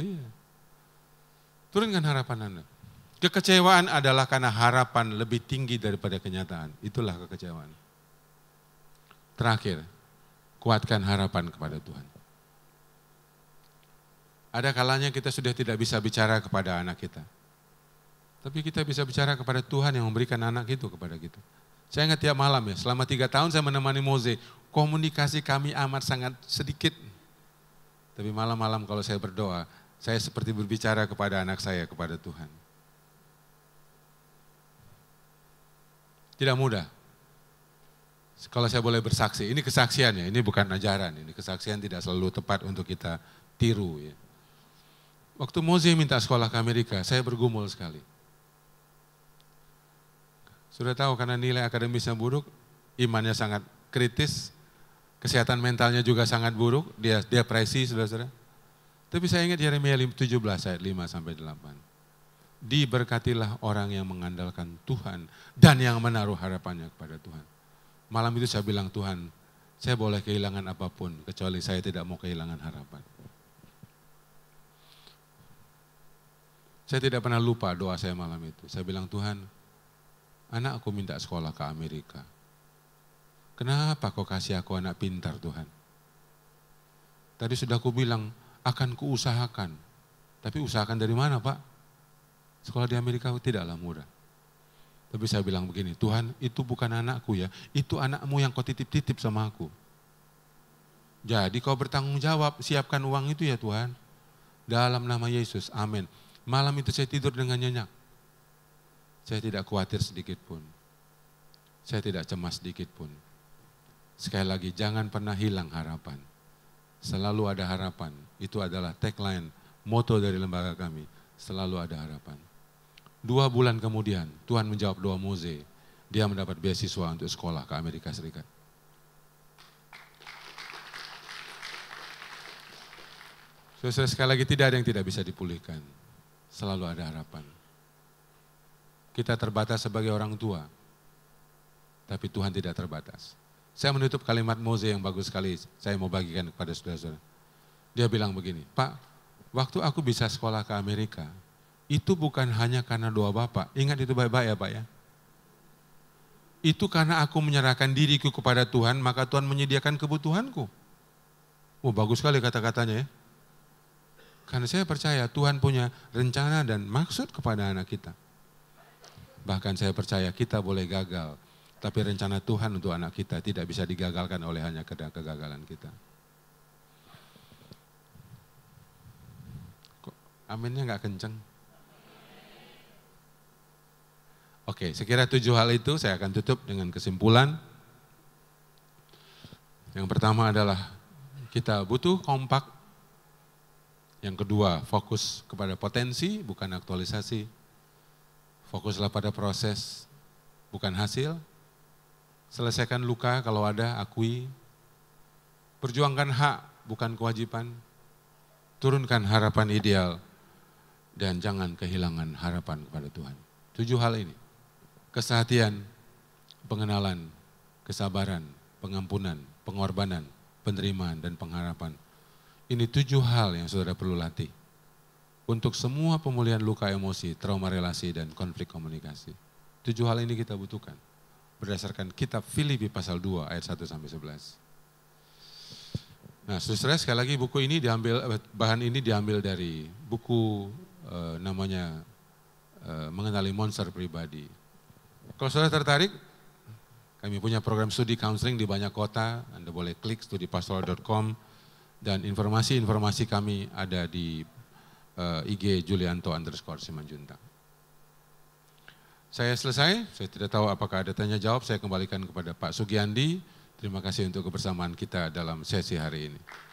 A: Iya. kan harapan Anda. Kekecewaan adalah karena harapan lebih tinggi daripada kenyataan. Itulah kekecewaan. Terakhir, kuatkan harapan kepada Tuhan. Ada kalanya kita sudah tidak bisa bicara kepada anak kita. Tapi kita bisa bicara kepada Tuhan yang memberikan anak itu kepada kita. Saya ingat tiap malam ya, selama tiga tahun saya menemani Mose. Komunikasi kami amat sangat sedikit. Tapi malam-malam kalau saya berdoa, saya seperti berbicara kepada anak saya, kepada Tuhan. Tidak mudah. Kalau saya boleh bersaksi, ini kesaksian ya, ini bukan ajaran, ini kesaksian tidak selalu tepat untuk kita tiru ya. Waktu Mose minta sekolah ke Amerika, saya bergumul sekali. Sudah tahu karena nilai akademisnya buruk, imannya sangat kritis, kesehatan mentalnya juga sangat buruk, dia depresi saudara-saudara. Tapi saya ingat Yeremia 17 ayat 5 sampai 8. Diberkatilah orang yang mengandalkan Tuhan dan yang menaruh harapannya kepada Tuhan. Malam itu saya bilang Tuhan, saya boleh kehilangan apapun kecuali saya tidak mau kehilangan harapan. Saya tidak pernah lupa doa saya malam itu. Saya bilang, Tuhan, anak aku minta sekolah ke Amerika. Kenapa kau kasih aku anak pintar, Tuhan? Tadi sudah aku bilang, akan kuusahakan. Tapi usahakan dari mana, Pak? Sekolah di Amerika tidaklah mudah. Tapi saya bilang begini, Tuhan itu bukan anakku ya, itu anakmu yang kau titip-titip sama aku. Jadi kau bertanggung jawab, siapkan uang itu ya Tuhan. Dalam nama Yesus, amin. Malam itu saya tidur dengan nyenyak. Saya tidak khawatir sedikit pun. Saya tidak cemas sedikit pun. Sekali lagi, jangan pernah hilang harapan. Selalu ada harapan. Itu adalah tagline, moto dari lembaga kami. Selalu ada harapan. Dua bulan kemudian, Tuhan menjawab doa Mose. Dia mendapat beasiswa untuk sekolah ke Amerika Serikat. sekali lagi tidak ada yang tidak bisa dipulihkan selalu ada harapan. Kita terbatas sebagai orang tua, tapi Tuhan tidak terbatas. Saya menutup kalimat Mose yang bagus sekali, saya mau bagikan kepada saudara-saudara. Dia bilang begini, Pak, waktu aku bisa sekolah ke Amerika, itu bukan hanya karena doa Bapak. Ingat itu baik-baik ya Pak ya. Itu karena aku menyerahkan diriku kepada Tuhan, maka Tuhan menyediakan kebutuhanku. Oh, bagus sekali kata-katanya ya. Karena saya percaya Tuhan punya rencana dan maksud kepada anak kita. Bahkan saya percaya kita boleh gagal, tapi rencana Tuhan untuk anak kita tidak bisa digagalkan oleh hanya kegagalan kita. Kok aminnya nggak kenceng? Oke, sekira tujuh hal itu saya akan tutup dengan kesimpulan. Yang pertama adalah kita butuh kompak yang kedua, fokus kepada potensi, bukan aktualisasi. Fokuslah pada proses, bukan hasil. Selesaikan luka kalau ada, akui. Perjuangkan hak, bukan kewajiban. Turunkan harapan ideal, dan jangan kehilangan harapan kepada Tuhan. Tujuh hal ini. Kesehatian, pengenalan, kesabaran, pengampunan, pengorbanan, penerimaan, dan pengharapan. Ini tujuh hal yang saudara perlu latih. Untuk semua pemulihan luka emosi, trauma relasi, dan konflik komunikasi. Tujuh hal ini kita butuhkan. Berdasarkan kitab Filipi pasal 2 ayat 1 sampai 11. Nah, saudara sekali lagi buku ini diambil eh, bahan ini diambil dari buku e, namanya e, mengenali monster pribadi. Kalau saudara tertarik, kami punya program studi counseling di banyak kota. Anda boleh klik studipastoral.com dan informasi-informasi kami ada di uh, eh, IG Julianto underscore Simanjuntak. Saya selesai, saya tidak tahu apakah ada tanya jawab, saya kembalikan kepada Pak Sugiandi. Terima kasih untuk kebersamaan kita dalam sesi hari ini.